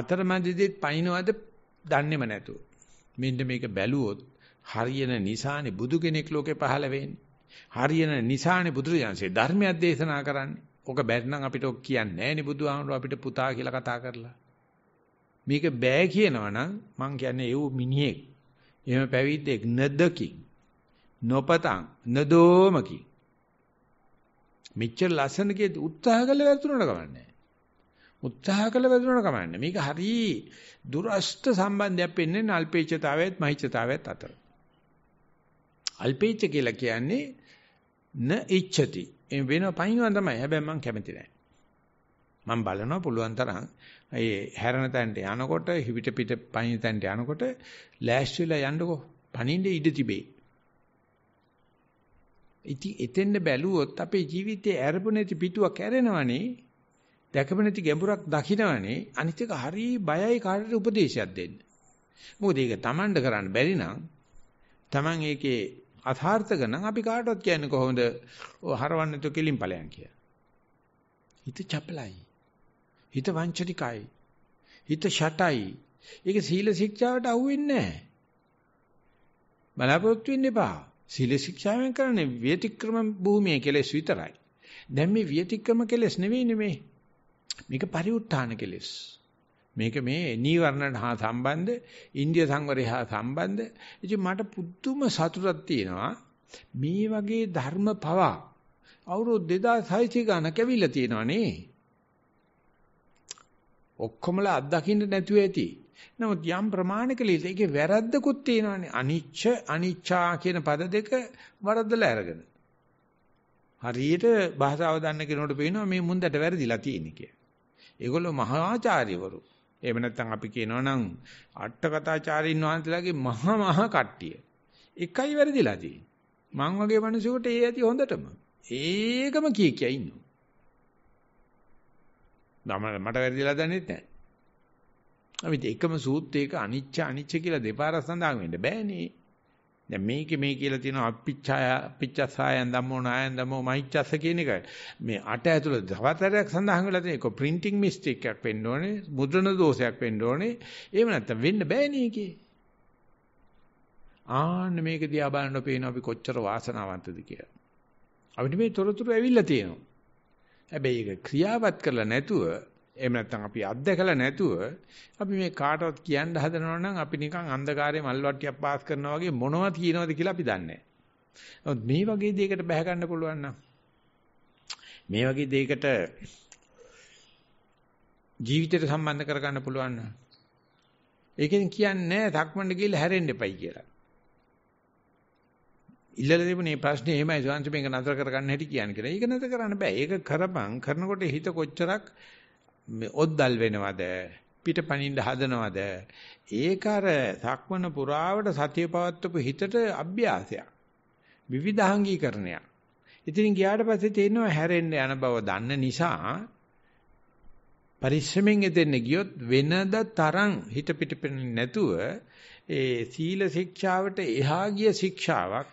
අතරමැදදීත් පයින්නවද? දන්නේම නැතුව. මෙන්න මේක බැලුවොත් හරියන නිසානේ බුදු කෙනෙක් ලෝකේ පහළ වෙන්නේ. හරියන නිසානේ බුදුරජාන්සේ ධර්මයක් දේශනා කරන්නේ. ඔක බැරි නම් අපිට ඔක් කියන්නේ නැහැ නේ බුදුහාමුදුරුවෝ අපිට පුතා කියලා කතා කරලා. මේක බෑ කියනවා නම් මං කියන්නේ ඒව මිනිහෙක්. එහෙම පැවිද්දෙක් නදකින්. නොපතං නදෝමකින්. මෙච්චර ලස්සනකේ උත්සාහ කළ වැරදුනට කමන්නේ. උත්සාහ කළ වැරදුනට කමන්නේ. මේක හරි දුරස්ත සම්බන්ධයක් වෙන්නේ නල්පේච්ඡතාවයත් මහිච්ඡතාවයත් අතර. අල්පේච්ඡ කියලා කියන්නේ න ඉච්ඡති ඒ වෙනවා පහිනවා තමයි. හැබැයි මම කැමති නැහැ. මම බලනවා පුළුවන් තරම් ඒ හැරෙන තැනට යනකොට හිවිට පිට පහින තැනට යනකොට ලෑස්ති වෙලා යන්නකෝ. පණින්න ඉඩ තිබේ. ඉතින් එතෙන්ද බැලුවොත් අපේ ජීවිතයේ ඇරපු නැති පිටුවක් ඇරෙනවනේ. දැකපු නැති ගැඹුරක් දකින්නවනේ. අනිත් එක හරි බයයි කාටට උපදේශයක් දෙන්න. මොකද ඒක Tamand කරන්න බැරි නම් Taman ඒකේ අසාර්ථක නම් අපි කාටවත් කියන්නේ කොහොමද? ඔය හරවන්නේ તો කෙලින් ඵලයන් කියලා. හිත චපලයි. හිත වංචනිකයි. හිත ෂටයි. ඒක සීල ශික්ෂාවට අහුවෙන්නේ නැහැ. බලාපොරොත්තු වෙන්න එපා. සීල ශික්ෂාවෙන් කරන්නේ ව්‍යතික්‍රම භූමිය කෙලෙස් විතරයි. දැන් මේ ව්‍යතික්‍රම කෙලෙස් නෙවෙයි නෙමේ. මේක පරිඋත්ථාන කෙලෙස්. මේක මේ නීවරණට හා සම්බන්ධ, ඉන්දිය සංවරය හා සම්බන්ධ. ඉතින් මට පුදුම සතුටක් තියෙනවා. මේ වගේ ධර්ම පවා අවුරුදු 2600 ගණන් කැවිලා තියෙනවා නේ. ඔක්කොමලා අත්දකින්න නැතුව ඇති. නමුත් යම් ප්‍රමාණික ලීස ඒකේ වැරද්දකුත් තියෙනවානේ. අනිච්ච අනිච්චා කියන පද දෙක වරද්දලා අරගෙන. හරියට භාෂාව දන්න කෙනෙකුට පේනවා මේ මුන්දට වැරදිලා තියෙන කිය. ඒගොල්ලෝ මහාචාර්යවරු. එහෙම නැත්නම් අපි කියනවා නම් අට කතාචාරින් වහන්සේලාගේ මහා මහා කට්ටිය එකයි වැරදිලා තියෙන්නේ. මං වගේ මිනිසෙකුට ඒ ඇති හොඳටම. ඒකම කිය කිය ඉන්නවා. මට වැරදිලා දන්නේ නැහැ. අපි එකම සූත්‍රයක අනිච්ච අනිච්ච කියලා දෙපාරක් සඳහන් වෙන්න බෑනේ. දැන් මේකේ මේ කියලා තියෙනවා අපිච්ඡාය අපිච්ඡසායන් ධම්මෝ නායන් ධම්මෝ මහිච්ඡස කියන එක මේ අට ඇතුළේ තවතරයක් සඳහන් වෙලා තියෙන එක printing mistake එකක් වෙන්න ඕනේ මුද්‍රණ දෝෂයක් වෙන්න ඕනේ එහෙම නැත්නම් වෙන්න බෑනේ ඒකේ ආන්න මේක දිහා බලනකොට පේනවා අපි කොච්චර වාසනාවන්තද කියලා අපිට මේ තොරතුරු ඇවිල්ලා තියෙනවා හැබැයි ඒක ක්‍රියාවත් කරලා නැතුව එහෙම නැත්නම් අපි අත්දැකලා නැතුව අපි මේ කාටවත් කියන්න හදනවා නම් අපි නිකන් අන්ධකාරයේ මල් වට්ටියක් පාස් කරනවා වගේ මොනවද කියනවද කියලා අපි දන්නේ නැහැ. මේ වගේ දෙයකට බැහැ ගන්න පුළුවන් නම් මේ වගේ දෙයකට ජීවිතයට සම්බන්ධ කරගන්න පුළුවන් නම් ඒකෙන් කියන්නේ සක්මණේ ගිහලා හැරෙන්න එපයි කියලා. ඉල්ලලා තිබුණේ ප්‍රශ්නේ එහෙමයි සුවංශ මේක නතර කරගන්න හැටි කියන්නේ කියලා. ඒක නතර කරන්න බෑ. ඒක කරපන් කරනකොට හිත කොච්චරක් ඔද්දල් වෙනවද පිටපණින්න හදනවද ඒක අර සක්මන පුරාවට සතිය පවත්වපු හිතට අභ්‍යාසයක් විවිධාංගීකරණයක් ඉතින් ගියාට පස්සේ තේරෙනවා හැරෙන්න යන බව දන්න නිසා පරිස්සමෙන් එදෙන්න ගියොත් වෙනද තරම් හිත පිටපෙන්නේ නැතුව ඒ සීල ශික්ෂාවට එහා ගිය ශික්ෂාවක්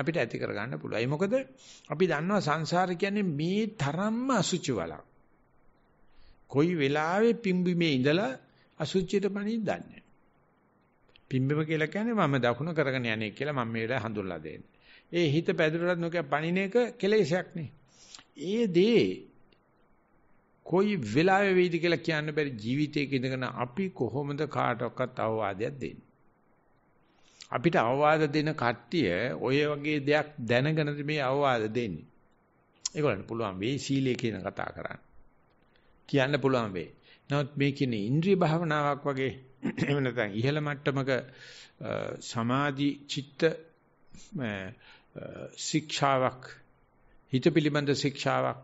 අපිට ඇති කරගන්න පුළුවන්. ඒ මොකද අපි දන්නවා සංසාර කියන්නේ මේ තරම්ම අසුචි වලක්. කොයි වෙලාවෙ පිම්බීමේ ඉඳලා අසුචියට පණින් දන්නේ. පිම්බීම කියලා කියන්නේ මම දකුණ කරගෙන යන්නේ කියලා මම මේ වෙලාවේ හඳුල්ලා දෙන්නේ. ඒ හිත පැදුරට නොකිය පණින එක කෙලෙසයක් නේ. ඒ දේ කොයි වෙලාවෙ වෙයිද කියලා කියන්න බැරි ජීවිතයක ඉඳගෙන අපි කොහොමද කාටවත් අවවාදයක් දෙන්නේ? අපිට අවවාද දෙන කට්ටිය ඔය වගේ දෙයක් දැනගෙන මේ අවවාද දෙන්නේ. ඒගොල්ලන්ට පුළුවන් වෙයි සීලය කියන කතා කරන්න. කියන්න පුළුවන් වෙයි. නමුත් මේ කියන්නේ ඉන්ද්‍රිය භාවනාවක් වගේ එහෙම නැත්නම් ඉහළ මට්ටමක සමාධි චිත්ත ශික්ෂාවක් හිත පිළිබඳ ශික්ෂාවක්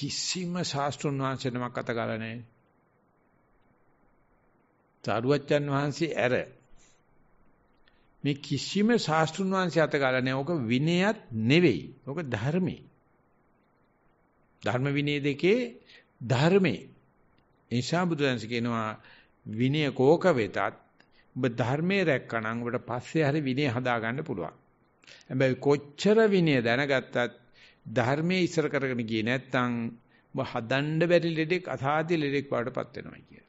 කිසිම ශාස්ත්‍රුන් වහන්සේනමක් අතගාලා නැහැ. සාරුවච්චන් වහන්සේ ඇර මේ කිසිම ශාස්ත්‍රුන් වහන්සේ අතගාලා නැහැ. ඕක විනයත් නෙවෙයි. ඕක ධර්මයි. ධර්ම විනය දෙකේ ධර්මයේ ඒසා බුදුන්ස කියනවා විනය කෝක වෙතත් ඔබ ධර්මයේ රැක්කනම් ඔබට පස්සේ හරි විනය හදාගන්න පුළුවන්. හැබැයි කොච්චර විනය දැනගත්තත් ධර්මයේ ඉස්සර කරගෙන ගියේ නැත්නම් ඔබ හදන්න බැරි ලෙඩෙක් අසාධ්‍ය ලෙඩෙක් වඩටපත් වෙනවා කියන.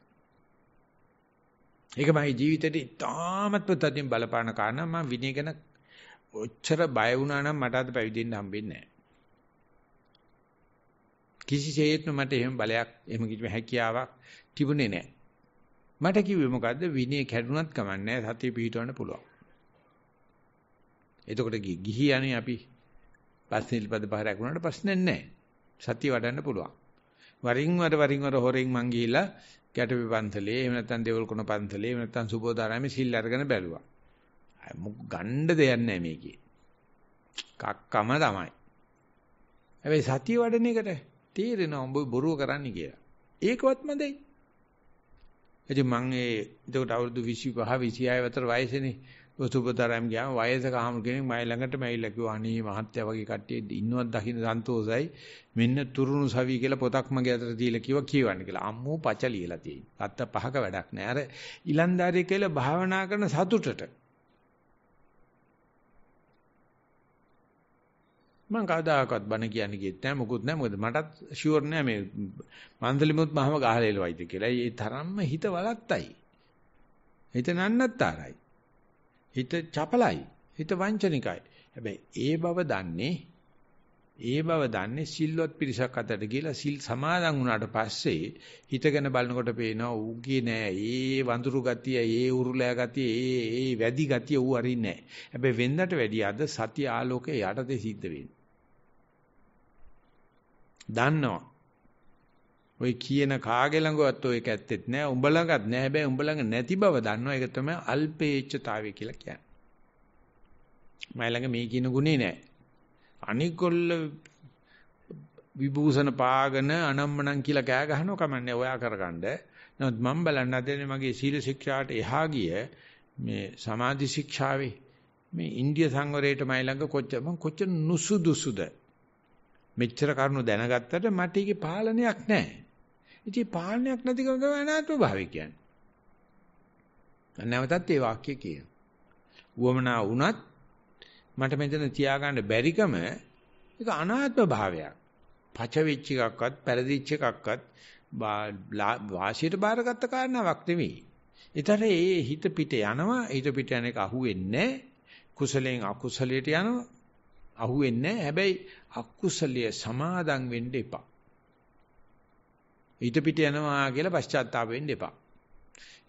ඒක මගේ ජීවිතේට ඉතාමත්ම තදින් බලපාන කාරණා මම විනය ගැන ඔච්චර බය වුණා නම් මට අද පැවිදෙන්න හම්බෙන්නේ නැහැ. කිසිසේත්ම මට එහෙම බලයක් එහෙම කිසිම හැකියාවක් තිබුණේ නැහැ. මට කිව්වේ මොකද්ද විනය කැඩුනත් කමන්නේ සතිය පිහිටවන්න පුළුවන්. එතකොට ගිහියනේ අපි පස්නිල් පද පහරක් වුණාට ප්‍රශ්නෙන්නේ නැහැ. සතිය වඩන්න පුළුවන්. වරින් වර වරින් වර හොරෙන් මං ගිහිලා ගැටපි පන්සලේ එහෙම නැත්නම් දේවල්කුණ පන්සලේ එහෙම නැත්නම් සුබෝධාරාමේ සිල් අරගෙන බැලුවා. මොක ගණ්ඩ දෙයක් නැහැ මේකේ. කක්කම තමයි. හැබැයි සතිය වඩන එකට තේරෙනවා උඹ බොරුව කරන්නේ කියලා. ඒකවත් මදයි. එද මං ඒ එතකොට අවුරුදු 25 26 අතර වයසේනේ සුබතරම් ගියාම වයසක හාමුදුර කෙනෙක් මයි ළඟටම ඇවිල්ලා කිව්වා අනේ මහත්තයා වගේ කට්ටිය ඉන්නවත් දකින්න සන්තෝසයි මෙන්න තුරුණු සවි කියලා පොතක් මගේ අතට දීලා කිව්වා කියවන්න කියලා අම්මෝ පච ලියලා තියෙනවා. අත්ත පහක වැඩක් නෑ. අර ඊලන්දාරිය කියලා භාවනා කරන සතුටට මම කවදාකවත් බණ කියන්නේ කියෙත් නැහැ මොකුත් නැහැ මොකද මටත් ෂුවර් නෑ මේ මන්දලිමුත් මහම ගහලා එළවයිද කියලා. ඒ තරම්ම හිත වලත්තයි. හිත නන්නත්තරයි. හිත චපලයි. හිත වංචනිකයි. හැබැයි ඒ බව දන්නේ ඒ බව දන්නේ සිල්වත් පිරිසක් අතරට ගිහිලා සිල් සමාදන් වුණාට පස්සේ හිතගෙන බලනකොට පේනවා ඌගේ නෑ ඒ වඳුරු ගතිය ඒ උරුලෑ ගතිය ඒ ඒ වැඩි ගතිය ඌ අරින්නේ නෑ හැබැයි වෙන්දට වැඩි අද සති ආලෝකයේ යටතේ සිද්ධ වෙන්නේ දන්නවා. ඔය කියන කාගේ ළඟවත් ඔය කැත්තෙත් නෑ. උඹ ළඟත් නෑ. හැබැයි උඹ ළඟ නැති බව දන්නවා. ඒක තමයි අල්පේච්ඡතාවය කියලා කියන්නේ. මයි ළඟ මේ කියන ගුණේ නෑ. අනිකොල්ල විභූෂණ පාගන අනම්මනම් කියලා කෑ ගහනවා කමන්නේ ඔයා කරගන්න. නමුත් මම බලන්න හදන්නේ මගේ සීල ශික්ෂාට එහා ගිය මේ සමාධි ශික්ෂාවේ මේ ඉන්දිය සංවරයේටමයි ළඟ කොච්චර මම කොච්චර නුසුදුසුද මෙච්චර කරුණු දැනගත්තට මට ඒකේ පාලනයක් නැහැ. ඉතින් පාලනයක් නැතිකම තමයි අනාත්ම භාවය කියන්නේ. නැවතත් ඒ වාක්‍ය කියන. උවමනා වුණත් මට මෙතන තියාගන්න බැරිකම ඒක අනාත්ම භාවයක්. පච වෙච්ච එකක්වත්, පෙරදිච්ච එකක්වත් වාසියට බාරගත්ත කාරණාවක් නෙවෙයි. ඊතර ඒ හිත පිට යනවා, හිත පිට යන එක අහුවෙන්නේ නැහැ. කුසලෙන් අකුසලයට යනවා. අහුවෙන්නේ නැහැ. හැබැයි අකුසලයේ සමාදන් වෙන්න එපා. ඊට පිට යනවා කියලා පශ්චාත්තාප වෙන්න එපා.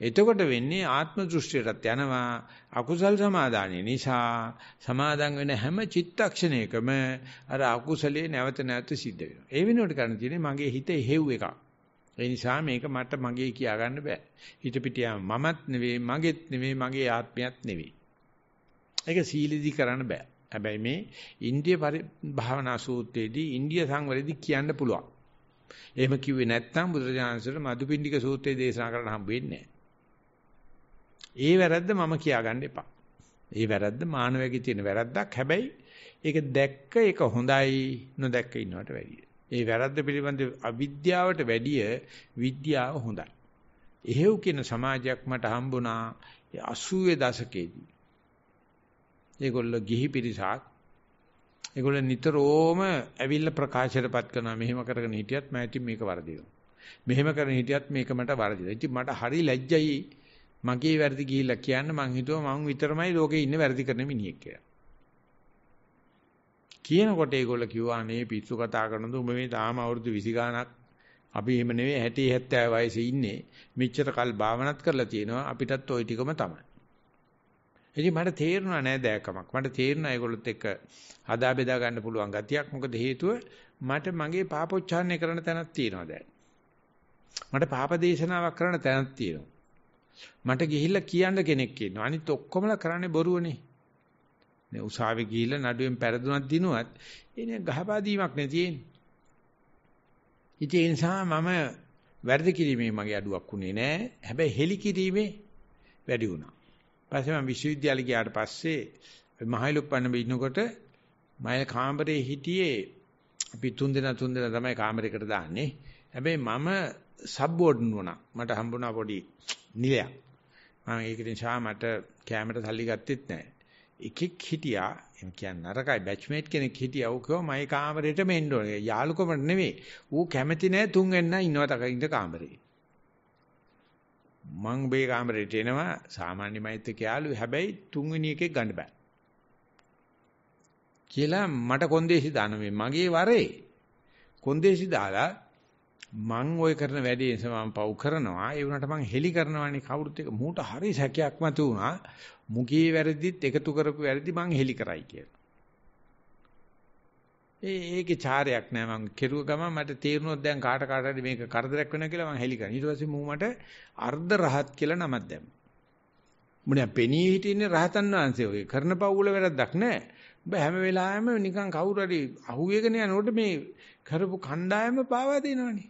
එතකොට වෙන්නේ ආත්ම දෘෂ්ටියටත් යනවා අකුසල් සමාදානය නිසා සමාදන් වෙන හැම චිත්තක්ෂණයකම අර අකුසලයේ නැවත නැවත සිද්ධ වෙනවා. ඒ වෙනුවට කරන්න තියෙන්නේ මගේ හිත එහෙව් එකක්. ඒ නිසා මේක මට මගේ කියා ගන්න බෑ. හිත පිටියා මමත් නෙවෙයි, මගේත් නෙවෙයි, මගේ ආත්මයත් නෙවෙයි. ඒක සීලෙදි කරන්න බෑ. හැබැයි මේ ඉන්දිය භාවනා සූත්‍රයේදී ඉන්දිය සංවරයේදී කියන්න පුළුවන්. එහෙම කිව්වේ නැත්නම් බුදුරජාණන්සේට මදුපිණ්ඩික සූත්‍රයේ දේශනා කරන්න හම්බ වෙන්නේ ඒ වැරද්ද මම කියාගන්න එපා. ඒ වැරද්ද මානවයේ තියෙන වැරද්දක්. හැබැයි ඒක දැක්ක ඒක හොඳයි නොදැක්ක ඉන්නවට වැඩිය. ඒ වැරද්ද පිළිබඳ අවිද්‍යාවට වැඩිය විද්‍යාව හොඳයි. එහෙව් කියන සමාජයක් මට හම්බුණා 80 දශකයේදී. ඒගොල්ලෝ ගිහි පිරිසක්. ඒගොල්ලෝ නිතරම ඇවිල්ලා ප්‍රකාශයටපත් කරනවා. මෙහෙම කරගෙන හිටියත් මම ඉතින් මේක වරදිනවා. මෙහෙම කරගෙන හිටියත් මේක මට වරදිනවා. ඉතින් මට හරි ලැජ්ජයි. මගේ වැරදි ගිහිල්ලා කියන්න මං හිතුවා මං විතරමයි ලෝකේ ඉන්නේ වැරදි කරන මිනිහෙක් කියලා. කියනකොට ඒගොල්ලෝ කිව්වා මේ පිස්සු කතා කරනද උඹ මේ තාම අවුරුදු 20 ගාණක් අපි එහෙම නෙවෙයි 60 70 වයසේ ඉන්නේ. මෙච්චර කල් භාවනාත් කරලා තියෙනවා අපිටත් ওই ටිකම තමයි. ඉතින් මට තේරුණා නෑ දෑකමක්. මට තේරුණා ඒගොල්ලොත් එක්ක හදා බෙදා ගන්න පුළුවන් ගතියක්. මොකද හේතුව මට මගේ පාපොච්චාරණය කරන තැනක් තියෙනවා දැන්. මට පාප දේශනාවක් කරන තැනක් තියෙනවා. මට ගිහිල්ලා කියන්න කෙනෙක් ඉන්නවා. අනිත් ඔක්කොමලා කරන්නේ බොරුවනේ. නේ උසාවේ ගිහිල්ලා නඩුවෙන් පෙරදුනක් දිනුවත් එනේ ගහපා දීමක් නේ තියෙන්නේ. ඉතින් ඒ නිසා මම වැරදි කිරීමේ මගේ අඩුවක් උනේ නෑ. හැබැයි හෙලි කිරීමේ වැඩි වුණා. පස්සේ මම විශ්වවිද්‍යාලේ ගියාට පස්සේ මහයිලුප්පන්න බින්නකොට මම කාමරේ හිටියේ අපි තුන් දෙනා තුන් දෙනා තමයි කාමරයකට දාන්නේ. හැබැයි මම සබ්බෝඩ්න් වුණා. මට හම්බුණා පොඩි නිලයක්. මම ඒක නිසා මට කැමරට සල්ලි ගත්තෙත් නැහැ. එකෙක් හිටියා එම් කියන්නේ නරකයි බැච්මේට් කෙනෙක් හිටියා ඌ කිව්වා මගේ කාමරේට මෙන්න ඕනේ යාළුකමට නෙවෙයි ඌ කැමති නෑ තුන් වෙන්න ඉන්නවා තක ඉඳ කාමරේ මං මේ කාමරේට එනවා සාමාන්‍ය මෛත්‍රික යාළුව හැබැයි තුන්වෙනි එකේ ගන්න බෑ. කියලා මට කොන්දේසි දාන මේ මගේ වරේ කොන්දේසි දාලා මං ওই කරන වැඩේ නිසා මම පව් කරනවා ඒ වුණාට මං හෙලි කරනවානේ කවුරුත් එක මූට හරි සැකයක් මතු වුණා මුගේ වැරදිත් එකතු කරපු වැරදි මං හෙලි කරයි කියලා ඒ ඒකේ චාරයක් නෑ මං කෙරුව ගමන් මට තේරුණොත් දැන් කාට කාට හරි මේක කරදරයක් වෙනවා කියලා මං හෙලි කරා. ඊට පස්සේ මූ මට අර්ධ රහත් කියලා නමක් දැම්මා. මුණා පෙනී හිටින්නේ රහතන් වහන්සේ ඔය කරන පව් වල වැරද්දක් නෑ. ඔබ හැම වෙලාවෙම නිකන් කවුරු හරි අහුවේගෙන යනකොට මේ කරපු කණ්ඩායම පාවා දෙනවනේ.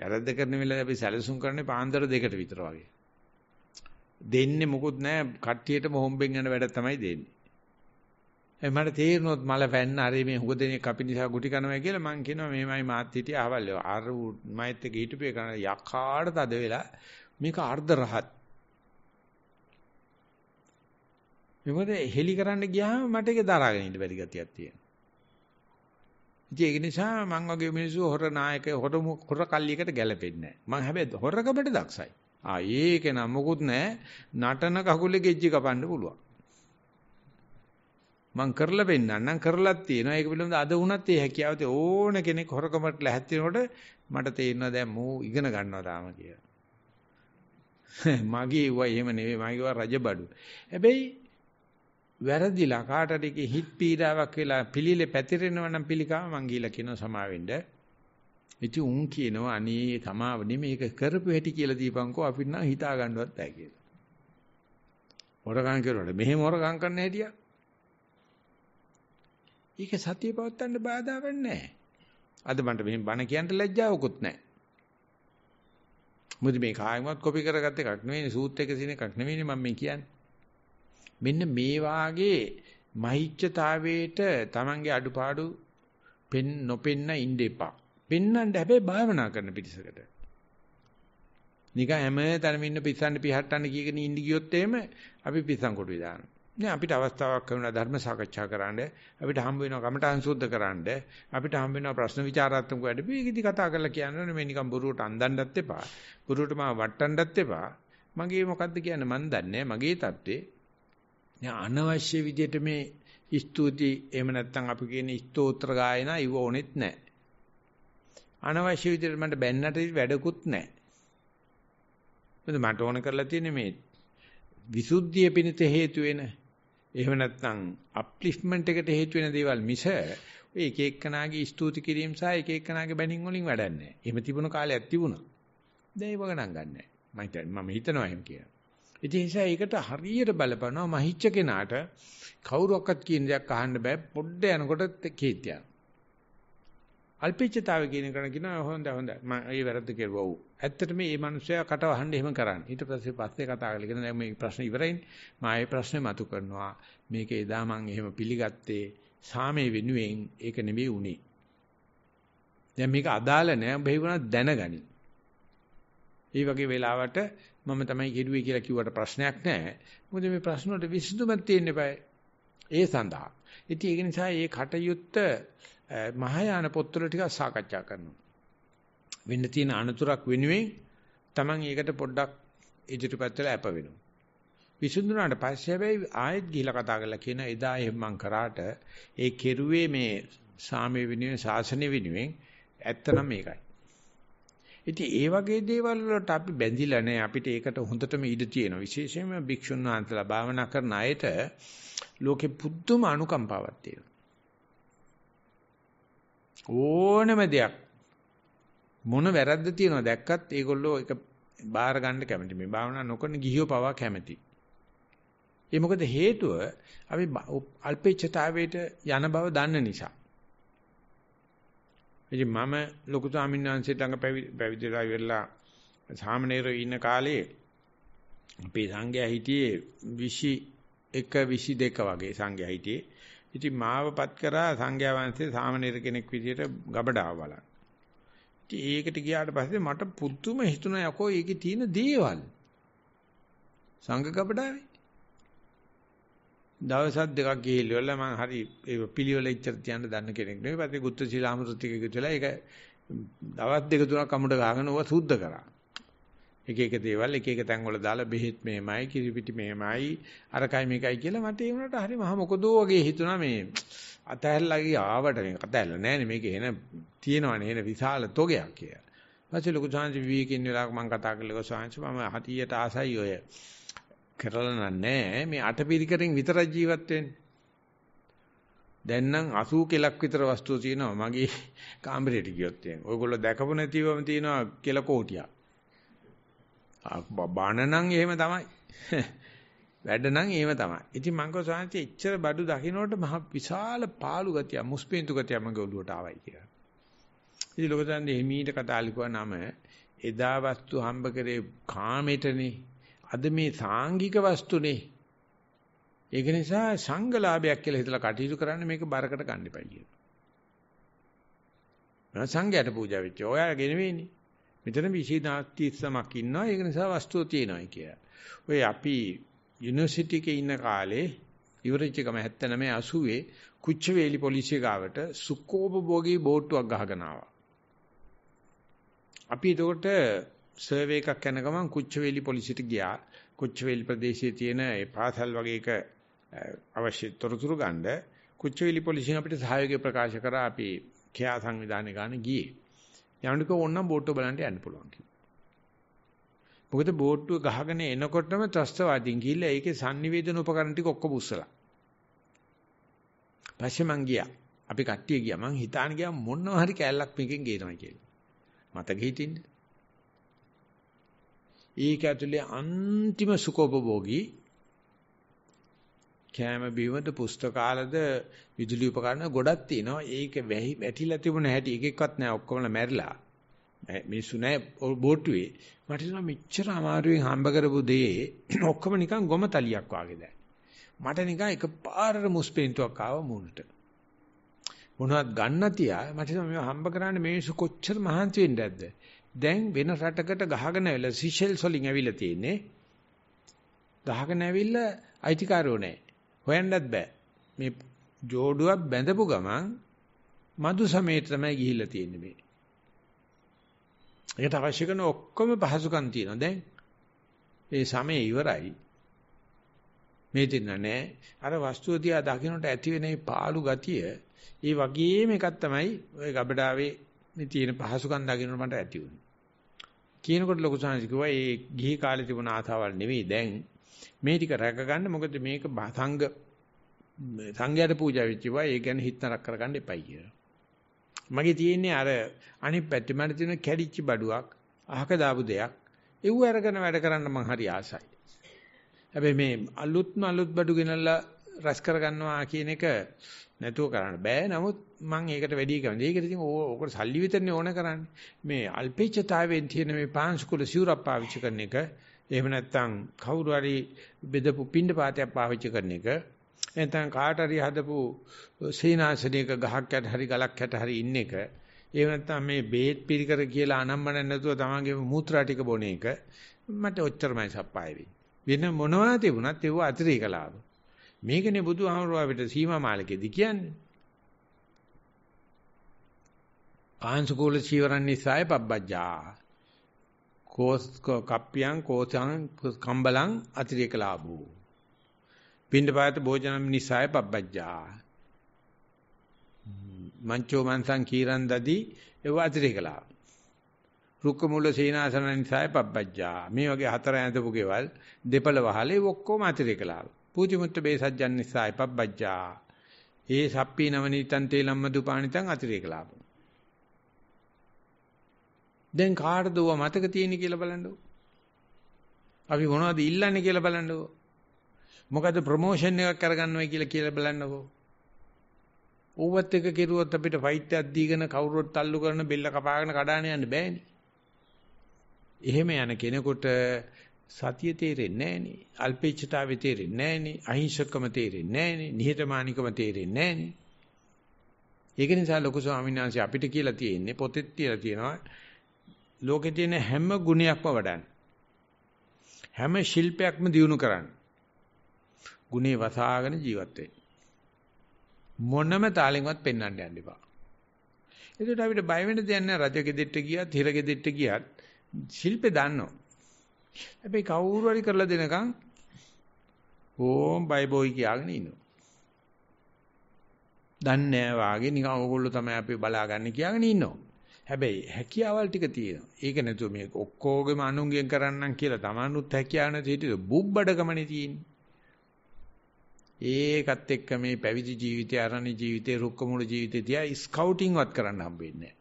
වැරද්ද කරන වෙලාවේ අපි සැලසුම් කරන්නේ පාන්දර දෙකට විතර වගේ. දෙන්නේ මොකුත් නැහැ කට්ටියටම හොම්බෙන් යන වැඩ තමයි දෙන්නේ. මට තේරුණොත් මල වැන්න අර මේ හුඟ දෙනෙක් අපි නිසා ගුටි කනවා කියලා මං කියනවා මේමයි මාත් හිටිය අහවල් ඒවා අර මයිත් එක හිටපේ කරන යකාට තද වෙලා මේක අර්ධ රහත් මොකද හෙලි කරන්න ගියාම මට ඒක දරාගෙන ඉන්න බැරි ගතියක් තියෙනවා ඒක නිසා මං වගේ මිනිස්සු හොර නායක හොර හොර කල්ලියකට ගැලපෙන්නේ නැහැ මං හැබැයි හොරකමට දක්ෂයි ආ ඒක නම මොකුත් නැහැ නටන කකුලේ ගෙජ්ජි කපන්න පුළුවන් මං කරලා පෙන්නන්නම් කරලත් තියෙනවා. ඒක පිළිබඳ අද වුණත් ඒ හැකියාව ඕන කෙනෙක් හොරකමට ලැහැත්තිනකොට මට තේරෙනවා දැන් මූ ඉගෙන ගන්නවා තාම කියලා. මගේ වයි එහෙම නෙවෙයි මගේ වා රජබඩු. හැබැයි වැරදිලා කාටට එක හිත් පීඩාවක් වෙලා පිළිලේ පැතිරෙනවා නම් පිළිකාව මං ගිහලා කියනවා සමාවෙන්න. ඉතින් උන් කියනවා අනේ තමාව නෙමෙයි මේක කරපු හැටි කියලා දීපන්කෝ අපිට නම් හිතා ගන්නවත් බෑ කියලා. හොරකම් කරුවාට මෙහෙම හොරකම් කරන්න හැටියක්. ඒක සතිය පවත්තන්න බාධාවක් නැහැ. අද මන්ට මෙහෙම බණ කියන්න ලැජ්ජාවකුත් නැහැ. මොකද මේ කායිමත් කොපි කරගත් එකක් නෙවෙයි සූත් එක සින එකක් නෙවෙයි මම මේ කියන්නේ. මෙන්න මේ වාගේ මහිච්ඡතාවේට Tamange අඩුපාඩු පෙන් නොපෙන්න ඉන්න එපා. පෙන්නන්න හැබැයි භාවනා කරන පිටිසකට. නිකන් හැම තැනම ඉන්න පිස්සන්න පිහට්ටන්න කියගෙන ඉඳ ගියොත් එහෙම අපි පිස්සන් කොටුවේ දානවා. දැන් අපිට අවස්ථාවක් ලැබුණා ධර්ම සාකච්ඡා කරන්න අපිට හම්බ වෙනවා කමඨාන් සුද්ධ කරන්න අපිට හම්බ වෙනවා ප්‍රශ්න විචාරාත්මක වැඩ පිළිවිදි කතා කරලා කියන්නේ මේ නිකන් බොරුවට අන්දන්නත් එපා බොරුවට මාව වට්ටන්නත් එපා මගේ මොකද්ද කියන්නේ මන් දන්නේ මගේ தත්තේ දැන් අනවශ්‍ය විදියට මේ ස්තුති එහෙම නැත්නම් අපි කියන ස්තෝත්‍ර ගායනා ඉව ඕනෙත් නැහැ අනවශ්‍ය විදියට මට බැන්නට වැඩකුත් නැහැ මට ඕන කරලා තියෙන්නේ මේ විසුද්ධිය පිණිස හේතු වෙන එහෙම නැත්නම් අප්ලිෆ්ට්මන්ට් එකට හේතු වෙන දේවල් මිස ඔය එක එක්කනාගේ ස්තුති කිරීම සහ එක එක්කනාගේ බැනින් වලින් වැඩක් නැහැ. එහෙම තිබුණු කාලයක් තිබුණා. දැන් ඒක ගණන් ගන්නෑ. මම මම හිතනවා එහෙම කියලා. ඉතින් ඒ නිසා ඒකට හරියට බලපනවා මහිච්ච කෙනාට කවුරක්වත් කියන දෙයක් අහන්න බෑ පොඩ්ඩ යනකොට කීතියක්. අල්පීච්ඡතාවය කියන කෙනා කියනවා හොඳ හොඳ මම ඒ වැරද්ද කෙරුවා. ඇත්තටම මේ මිනිස්සයා කට වහන්න එහෙම කරන්නේ. ඊට පස්සේ පස්සේ කතා කරලා කියන දැන් මේ ප්‍රශ්න ඉවරයිනේ. මම ඒ ප්‍රශ්නේ මතු කරනවා. මේක එදා මම එහෙම පිළිගත්තේ සාමයේ වෙනුවෙන් ඒක නෙවෙයි උනේ. දැන් මේක අදාළ නෑ. ඔබ හිවුණා දැනගනි. ඒ වගේ වෙලාවට මම තමයි කෙරුවේ කියලා කිව්වට ප්‍රශ්නයක් නෑ. මොකද මේ ප්‍රශ්න වලට විසඳුමක් තියෙන්න eBay. ඒ සඳහා. ඉතින් ඒක නිසා මේ කටයුත්ත මහායාන පොත්වල ටිකක් සාකච්ඡා කරනවා. වෙන්න තියෙන අනතුරක් වෙනුවෙන් Taman ඒකට පොඩ්ඩක් ඉදිරිපත් වෙලා අප වෙනවා. විසඳුනාට පස්සේ හැබැයි ආයෙත් ගිහිලා කතා කරලා කියන එදා එහෙම මං කරාට ඒ කෙරුවේ මේ සාමයේ විනුවෙන් ශාසනය විනුවෙන් ඇත්තනම් මේකයි. ඉතින් ඒ වගේ දේවල් වලට අපි බැඳිලා නැහැ අපිට ඒකට හොඳටම ඉඩ තියෙනවා විශේෂයෙන්ම භික්ෂුන් වහන්සේලා භාවනා කරන අයට ලෝකෙ පුදුම අනුකම්පාවක් තියෙනවා ඕනම දෙයක් මොන වැරද්ද තියෙනවා දැක්කත් ඒගොල්ලෝ ඒක බාර ගන්න කැමති. මේ භාවනා නොකරන ගිහියෝ පවා කැමති. ඒ මොකද හේතුව අපි අල්පේච්ඡතාවයට යන බව දන්න නිසා. ඉතින් මම ලොකු ස්වාමීන් වහන්සේ ළඟ පැවිදිලා ඉවරලා සාමණේරව ඉන්න කාලේ අපේ සංඝයා හිටියේ 21 22 වගේ සංඝයා හිටියේ. ඉතින් මාවපත් කරා සංඝයා වහන්සේ සාමණේර කෙනෙක් විදියට ගබඩාව බලන්න. ඉතින් ඒකට ගියාට පස්සේ මට පුදුම හිතුණා යකෝ ඒකේ තියෙන දේවල්. සංඝ කපඩාවේ. දවස් දෙකක් ගිහිල්ලා මම හරි ඒ පිළිවෙල ඉච්චර තියන්න දන්න කෙනෙක් නෙවෙයි. පස්සේ ගුත්ත සීලාමෘතික කියලා ඒක දවස් දෙක තුනක් අමුඩ ගහගෙන ඕවා සුද්ධ කරා. එක එක දේවල් එක එක තැන් වල දාලා බෙහෙත් මෙහෙමයි කිරිපිටි මෙහෙමයි අරකයි මේකයි කියලා මට ඒ වුණාට හරි මහ මොකදෝ වගේ හිතුණා මේ අතහැරලා ආවට මේ කතහැරලා නෑනේ මේක එන තියෙනවනේ එන විශාල තොගයක් කියලා. ඊපස්සේ ලොකු සාංශ විවේකින් වෙලාවක මම කතා කළේ සාංශ මම හතියට ආසයි ඔය කරලා නෑ මේ අටපිරිකරෙන් විතර ජීවත් වෙන්නේ. දැන් නම් 80 කෙලක් විතර වස්තුව තියෙනවා මගේ කාමරේට ගියොත් එහෙම. ඔයගොල්ලෝ දැකපු නැතිවම තියෙනවා කෙල කෝටියක්. බණ නම් එහෙම තමයි. වැඩ නම් එහෙම තමයි. ඉතින් මං කව සාන්ති එච්චර බඩු දකින්නට මහ විශාල පාළු ගතිය, මුස්පින්තු ගතිය මගේ ඔළුවට ආවයි කියලා. ඉතින් ලොකසන්ද එමීට කතා ලිකුවා නම එදා වස්තු හම්බ කරේ කාමෙටනේ. අද මේ සාංගික වස්තුනේ. ඒක නිසා සංගලාභයක් කියලා හිතලා කටයුතු කරන්න මේක බරකට ගන්න එපා කියලා. සංඝයාට පූජා වෙච්ච. ඔයාලා ගෙනෙන්නේ මෙතන 29ක් ඉන්නවා ඒක නිසා වස්තුව තියෙනවායි කියලා. ඔය අපි යුනිවර්සිටි එකේ ඉන්න කාලේ ඉවරෙච්ච ගම 79 80 කුච්චවේලි පොලිසිය ගාවට සුඛෝපභෝගී බෝට්ටුවක් ගහගෙන ආවා. අපි එතකොට සර්වේ එකක් යන ගමන් කුච්චවේලි පොලිසියට ගියා. කුච්චවේලි ප්‍රදේශයේ තියෙන ඒ පාසල් වගේ එක අවශ්‍ය තොරතුරු ගන්න කුච්චවේලි පොලිසියෙන් අපිට සහයෝගය ප්‍රකාශ කරා අපි ක්‍රියා සංවිධානය ගන්න ගියේ. යනකොට ඕනනම් බෝට්ටුව බලන්න යන්න පුළුවන් කිව්වා. මොකද බෝට්ටුව ගහගෙන එනකොටම ත්‍රස්තවාදීන් ගිහිල්ලා ඒකේ sannivedana උපකරණ ටික ඔක්කොම උස්සලා. පස්සේ මං ගියා. අපි කට්ටිය ගියා. මං හිතාන ගියා මොනවා හරි කැලලක් මේකෙන් ගේනවා කියලා. මතක හිටින්නේ. ඒක ඇතුලේ අන්තිම සුඛෝපභෝගී කෑම බීමද පුස්තකාලද විදුලි උපකරණ ගොඩක් තියෙනවා. ඒක වැහි වැටිලා තිබුණ හැටි එකෙක්වත් නැහැ ඔක්කොම මැරිලා. මිනිස්සු නැහැ බෝට්ටුවේ. මට හිතෙනවා මෙච්චර අමාරුවෙන් හම්බ කරපු දේ ඔක්කොම නිකන් ගොම තලියක් වගේ දැන්. මට නිකන් එකපාරට මුස්පෙන්තුවක් ආව මූණට. මොනවත් ගන්න තියා මට හිතෙනවා මේව හම්බ කරන්න මිනිස්සු කොච්චර මහන්සි වෙන්නේ නැද්ද? දැන් වෙන රටකට ගහගෙන ඇවිල්ලා සිෂෙල්ස් වලින් ඇවිල්ලා තියෙන්නේ. ගහගෙන ඇවිල්ලා අයිතිකාරෝ නැහැ. හොයන්නත් බෑ. මේ جوړුවක් බැඳපු ගමන් මధు සමේ තමයි ගිහිල්ලා තියෙන්නේ මේ. ඒකට අවශ්‍ය කරන ඔක්කොම පහසුකම් තියෙනවා. දැන් ඒ සමේ ඉවරයි. මේ දෙන්න නෑ. අර වස්තුව දිහා දකින්නට ඇති වෙන පාළු ගතිය, ඒ වගේම එකක් තමයි ওই ගබඩාවේ මේ තියෙන පහසුකම් දකින්නට මට ඇති වුනේ. කියනකොට ලොකු සාංශ කිව්වා ඒ ගිහි කාලේ තිබුණ ආතාවල් නෙවෙයි දැන් මේ ටික රැකගන්න මොකද මේක සංඝ සංඝයාට පූජා වෙච්ච ඒවා ඒ ගැන හිත නරක කරගන්න එපයි කියලා. මගේ තියෙන්නේ අර අනිත් පැත්තේ මට තියෙන කැඩිච්ච බඩුවක් අහක දාපු දෙයක් ඒව අරගෙන වැඩ කරන්න මං හරි ආසයි. හැබැයි මේ අලුත්ම අලුත් බඩු ගෙනල්ලා රැස් කරගන්නවා කියන එක නැතුව කරන්න බෑ. නමුත් මම ඒකට වැඩි කැමතියි. ඒකට ඉතින් ඕකට සල්ලි විතරනේ ඕන කරන්නේ. මේ අල්පේච්ඡතාවයෙන් තියෙන මේ පාංශුකුල සිවුරක් පාවිච්චි කරන එක එහෙම නැත්නම් කවුරු හරි බෙදපු පින්ඩ පාතයක් පාවිච්චි කරන එක නැත්නම් කාට හරි හදපු සීනාසනයක ගහක් යට හරි ගලක් යට හරි ඉන්න එක එහෙම නැත්නම් මේ බේත් පිරිකර කියලා අනම්මන නැතුව තමන්ගේ මූත්‍රා ටික බොන එක මට ඔච්චරමයි සප්පාය වෙන මොනවා තිබුණත් ඒව අතිරේක ලාභ මේකනේ බුදුහාමුදුරුවෝ අපිට සීමා මාලකෙදි කියන්නේ පාංශකූල චීවරන් නිසාය පබ්බජ්ජා කෝස් කප්පියං කෝසං කම්බලං අතිරේක ලාභෝ. පින්ඩපාත භෝජනම් නිසාය පබ්බජ්ජා. මංචෝ මන්සං කීරන් දදි ඒව අතිරේක ලාභ. රුක්ක මුල සීනාසන නිසාය පබ්බජ්ජා. මේ වගේ හතර ඇඳපු ගෙවල් දෙපළ වහලේ ඔක්කොම අතිරේක ලාභ. පූති මුත්ත බේසජ්ජන් නිසාය පබ්බජ්ජා. ඒ සප්පී නවනීතං තේලම්ම දුපාණිතං අතිරේක ලාභ. දැන් කාටද ඌව මතක තියෙන්නේ කියලා බලන්නකෝ. අපි මොනවද ඉල්ලන්නේ කියලා බලන්නකෝ. මොකද ප්‍රොමෝෂන් එකක් අරගන්නවයි කියලා කියලා බලන්නකෝ. ඌවත් එක කෙරුවොත් අපිට ෆයිට් එකක් දීගෙන කවුරුත් තල්ලු කරන බෙල්ල කපාගෙන කඩාන යන්න බෑනේ. එහෙම යන කෙනෙකුට සතිය තේරෙන්නේ නැහනේ. අල්පේච්ඡතාවේ තේරෙන්නේ නැහනේ. අහිංසකම තේරෙන්නේ නැහනේ. නිහතමානිකම තේරෙන්නේ නැහනේ. ඒක නිසා ලොකු ස්වාමීන් වහන්සේ අපිට කියලා තියෙන්නේ පොතේ තියලා තියෙනවා ලෝකේ තියෙන හැම ගුණයක්ම වඩන්න. හැම ශිල්පයක්ම දියුණු කරන්න. ගුණේ වසාගෙන ජීවත් වෙන්න. මොනම තාලෙන්වත් පෙන්වන්න යන්න එපා. එතකොට අපිට බය වෙන්න දෙයක් නැහැ. රජ ගෙදෙට්ට ගියත්, හිර ගෙදෙට්ට ගියත් ශිල්පේ දන්නවා. හැබැයි කවුරු හරි කරලා දෙනකන් ඕම් බයි බොයි කියාගෙන ඉන්නවා. දන්නේ නැහැ වාගේ නිකන් ඕගොල්ලෝ තමයි අපි බලාගන්නේ කියාගෙන ඉන්නවා. හැබැයි හැකියාවල් ටික තියෙනවා. ඒක නැතුව මේ ඔක්කොගෙම අනුන්ගෙන් කරන්නම් කියලා තමනුත් හැකියාව නැති හිටිය බුබ්බඩකමනේ තියෙන්නේ. ඒකත් එක්ක මේ පැවිදි ජීවිතය, අරණි ජීවිතය, රුක්කමුළු ජීවිතය තියා ස්කවුටින්වත් කරන්න හම්බෙන්නේ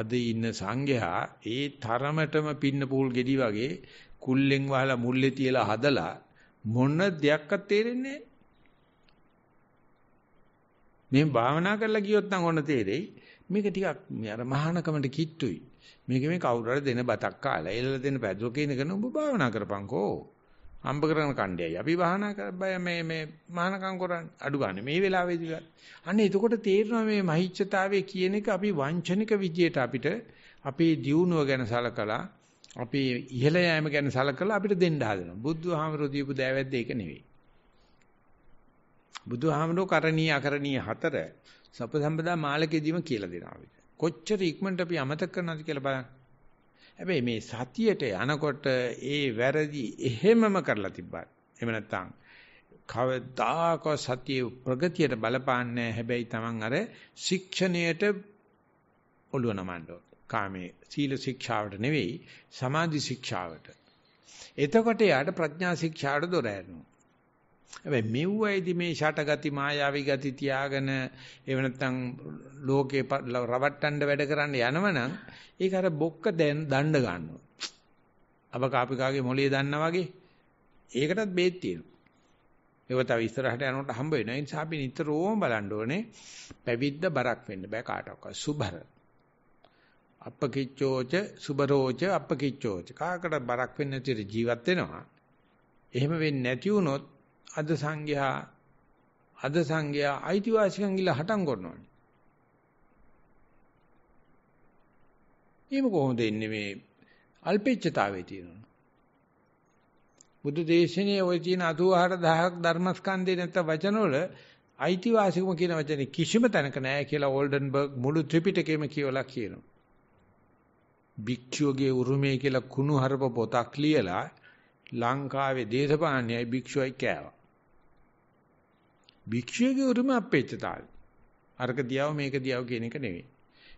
අද ඉන්න සංඝයා ඒ තරමටම පින්න පූල් ගෙඩි වගේ කුල්ලෙන් වහලා මුල්ලේ තියලා හදලා මොන දෙයක්වත් තේරෙන්නේ නැහැ. මේ භාවනා කරලා ගියොත් නම් ඔන්න තේරෙයි. මේක ටිකක් අර මහානකමට කිට්ටුයි. මේක මේ කවුරු හරි දෙන බතක් කාලා එල්ල දෙන පැදුර කියන කෙනෙක් ඔබ භාවනා කරපන්කෝ. අම්බ කරන කණ්ඩයයි. අපි භාවනා කරබය මේ මේ මහානකම් කරන්නේ අඩු ගන්න. මේ වෙලාවේදී අන්න එතකොට තේරෙනවා මේ මහිච්ඡතාවයේ කියන එක අපි වංචනික විදියට අපිට අපේ දියුණුව ගැන සලකලා අපි ඉහළ යෑම ගැන සලකලා අපිට දෙන්න හදනවා. බුදුහාමරෝ දීපු දෑවැද්ද ඒක නෙවෙයි. බුදුහාමරෝ කරණීය අකරණීය හතර සප්ප සම්පදා මාලකෙදීම කියලා දෙනවා අපිට. කොච්චර ඉක්මනට අපි අමතක කරනවද කියලා බලන්න. හැබැයි මේ සතියට යනකොට ඒ වැරදි එහෙමම කරලා තිබ්බත් එහෙම නැත්නම් කවදාක සතිය ප්‍රගතියට බලපාන්නේ හැබැයි Taman අර ශික්ෂණයට ඔළුව නමන්නෝ. කාමයේ සීල ශික්ෂාවට නෙවෙයි සමාධි ශික්ෂාවට. එතකොට යාට ප්‍රඥා ශික්ෂාවට දොර ඇරෙනවා. හැබැයි මෙව්වයිදී මේ ෂටගති මායාවී ගති තියාගෙන එව නැත්තම් ලෝකේ රවට්ටන්න වැඩ කරන්න යනවනම් ඒක අර බොක්ක දැන් දණ්ඩ ගන්නවා. අවකාපිකාගේ මොළේ දන්නා වගේ ඒකටත් බේත් තියෙනවා. ඒක තව ඉස්සරහට යනකොට හම්බ වෙනවා. ඒ නිසා අපි නිතරම බලන්න ඕනේ පැවිද්ද බරක් වෙන්න බෑ කාටවත්. සුබර. අපකිච්චෝච සුබරෝච අපකිච්චෝච. කාකට බරක් වෙන්නේ නැති ජීවත් වෙනවා. එහෙම වෙන්නේ නැති වුණොත් අද සංඝයා අද සංඝයා අයිතිවාසිකම් ගිලා හටම් කරනවානේ. ඊම කොහොමද ඉන්නේ මේ අල්පේච්ඡතාවේ තියෙනවා. බුදු දේශනාවේ ওই තියෙන 84000ක් ධර්මස්කන්ධේ නැත්නම් වචනවල අයිතිවාසිකම කියන වචනේ කිසිම තැනක නැහැ කියලා ඕල්ඩන්බර්ග් මුළු ත්‍රිපිටකයම කියවලා කියනවා. භික්ෂුවගේ උරුමය කියලා කුණු හරප පොතක් ලියලා ලංකාවේ දේශපාලනයයි භික්ෂුවයි කෑවා. භික්ෂුවගේ උරුම අපේච්චතාවය. අරක දියව මේක දියව කියන එක නෙවෙයි.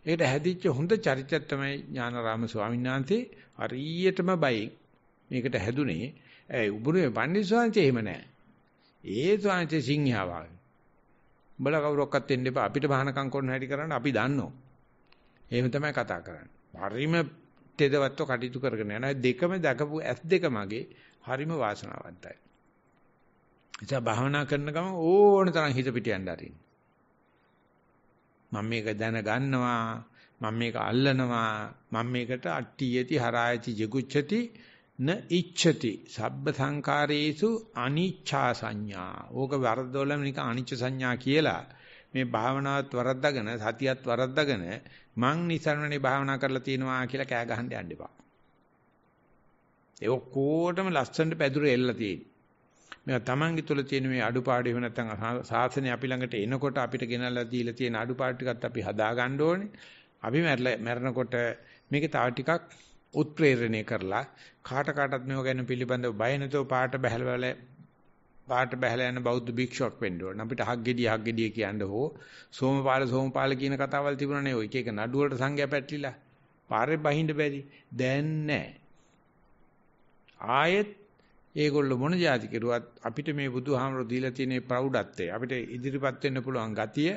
ඒකට හැදිච්ච හොඳ චරිතයක් තමයි ඥානාරාම ස්වාමීන් වහන්සේ හරියටම බයි මේකට හැදුනේ. ඒ උඹුනේ පණ්ඩිත ස්වාමීන් එහෙම නැහැ. ඒ ස්වාමීන් සිංහයා වගේ. උඹලා කවුරක්වත් එන්න එපා අපිට බහනකම් කරන හැටි කරන්න අපි දන්නෝ. එහෙම තමයි කතා කරන්නේ. හරිම තෙදවත්ව කටයුතු කරගෙන යනවා. දෙකම දකපු ඇස් දෙක මගේ හරිම වාසනාවන්තයි. ඉතින් භාවනා කරන ගමන් ඕන තරම් හිත පිට යන්න ආරින්. මම මේක දැනගන්නවා, මම මේක අල්ලනවා, මම මේකට අට්ටි යති හරායති ජිගුච්ඡති න ඉච්ඡති. සබ්බ සංකාරේසු අනිච්ඡා සංඥා. ඕක වරදොල නික අනිච්ච සංඥා කියලා. මේ භාවනාවත් වරද්දාගෙන සතියත් වරද්දාගෙන මං නිසරණනේ භාවනා කරලා තියෙනවා කියලා කෑ ගහන්න යන්න එපා. ඒ ඔක්කොටම ලස්සනට පැදුර එල්ලලා තියෙන්නේ. මේවා Tamange තුල තියෙන මේ අඩුපාඩු එහෙම නැත්නම් සාසනය අපි ළඟට එනකොට අපිට ගෙනල්ලා දීලා තියෙන අඩුපාඩු ටිකත් අපි හදා ගන්න ඕනේ. අපි මැරලා මැරෙනකොට මේක තව ටිකක් උත්ප්‍රේරණය කරලා කාට කාටත් මේව ගැන පිළිබඳව බය නැතුව පාට බහැලවල පාට බහැලා යන බෞද්ධ භික්ෂුවක් වෙන්න ඕනේ. අපිට හග්ගෙඩිය හග්ගෙඩිය කියන්න හෝ සෝමපාල සෝමපාල කියන කතාවල් තිබුණනේ ඔය එක එක නඩුවලට සංඝයා පැටලිලා පාරේ බහින්න බැරි. දැන් නැහැ. ආයෙත් ඒගොල්ලෝ මොන જાති කෙරුවත් අපිට මේ බුදුහාමර දීලා තියෙන ප්‍රෞඩත්වය අපිට ඉදිරිපත් වෙන්න පුළුවන් ගතිය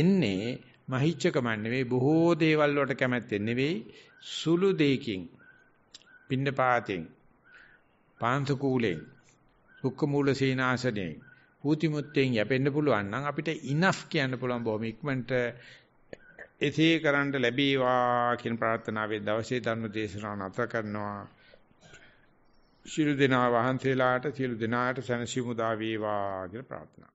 එන්නේ මහිච්චකම නෙවෙයි බොහෝ දේවල් වලට කැමැත්තෙන් නෙවෙයි සුළු දෙයකින් පින්නපාතෙන් පාන්තකූලෙන් දුක්ඛ මූල සීනාසනෙන් හූතිමුත්තෙන් යැපෙන්න පුළුවන් නම් අපිට ඉනෆ් කියන්න පුළුවන් බොහොම ඉක්මනට එසේ කරන්න ලැබීවා කියන ප්‍රාර්ථනාවෙන් දවසේ ධර්ම දේශනාව නැවත කරනවා ශිරු දෙනා වහන්සේලාට සියලු දෙනාට සැනසීම දා වේවා කියලා ප්‍රාර්ථනා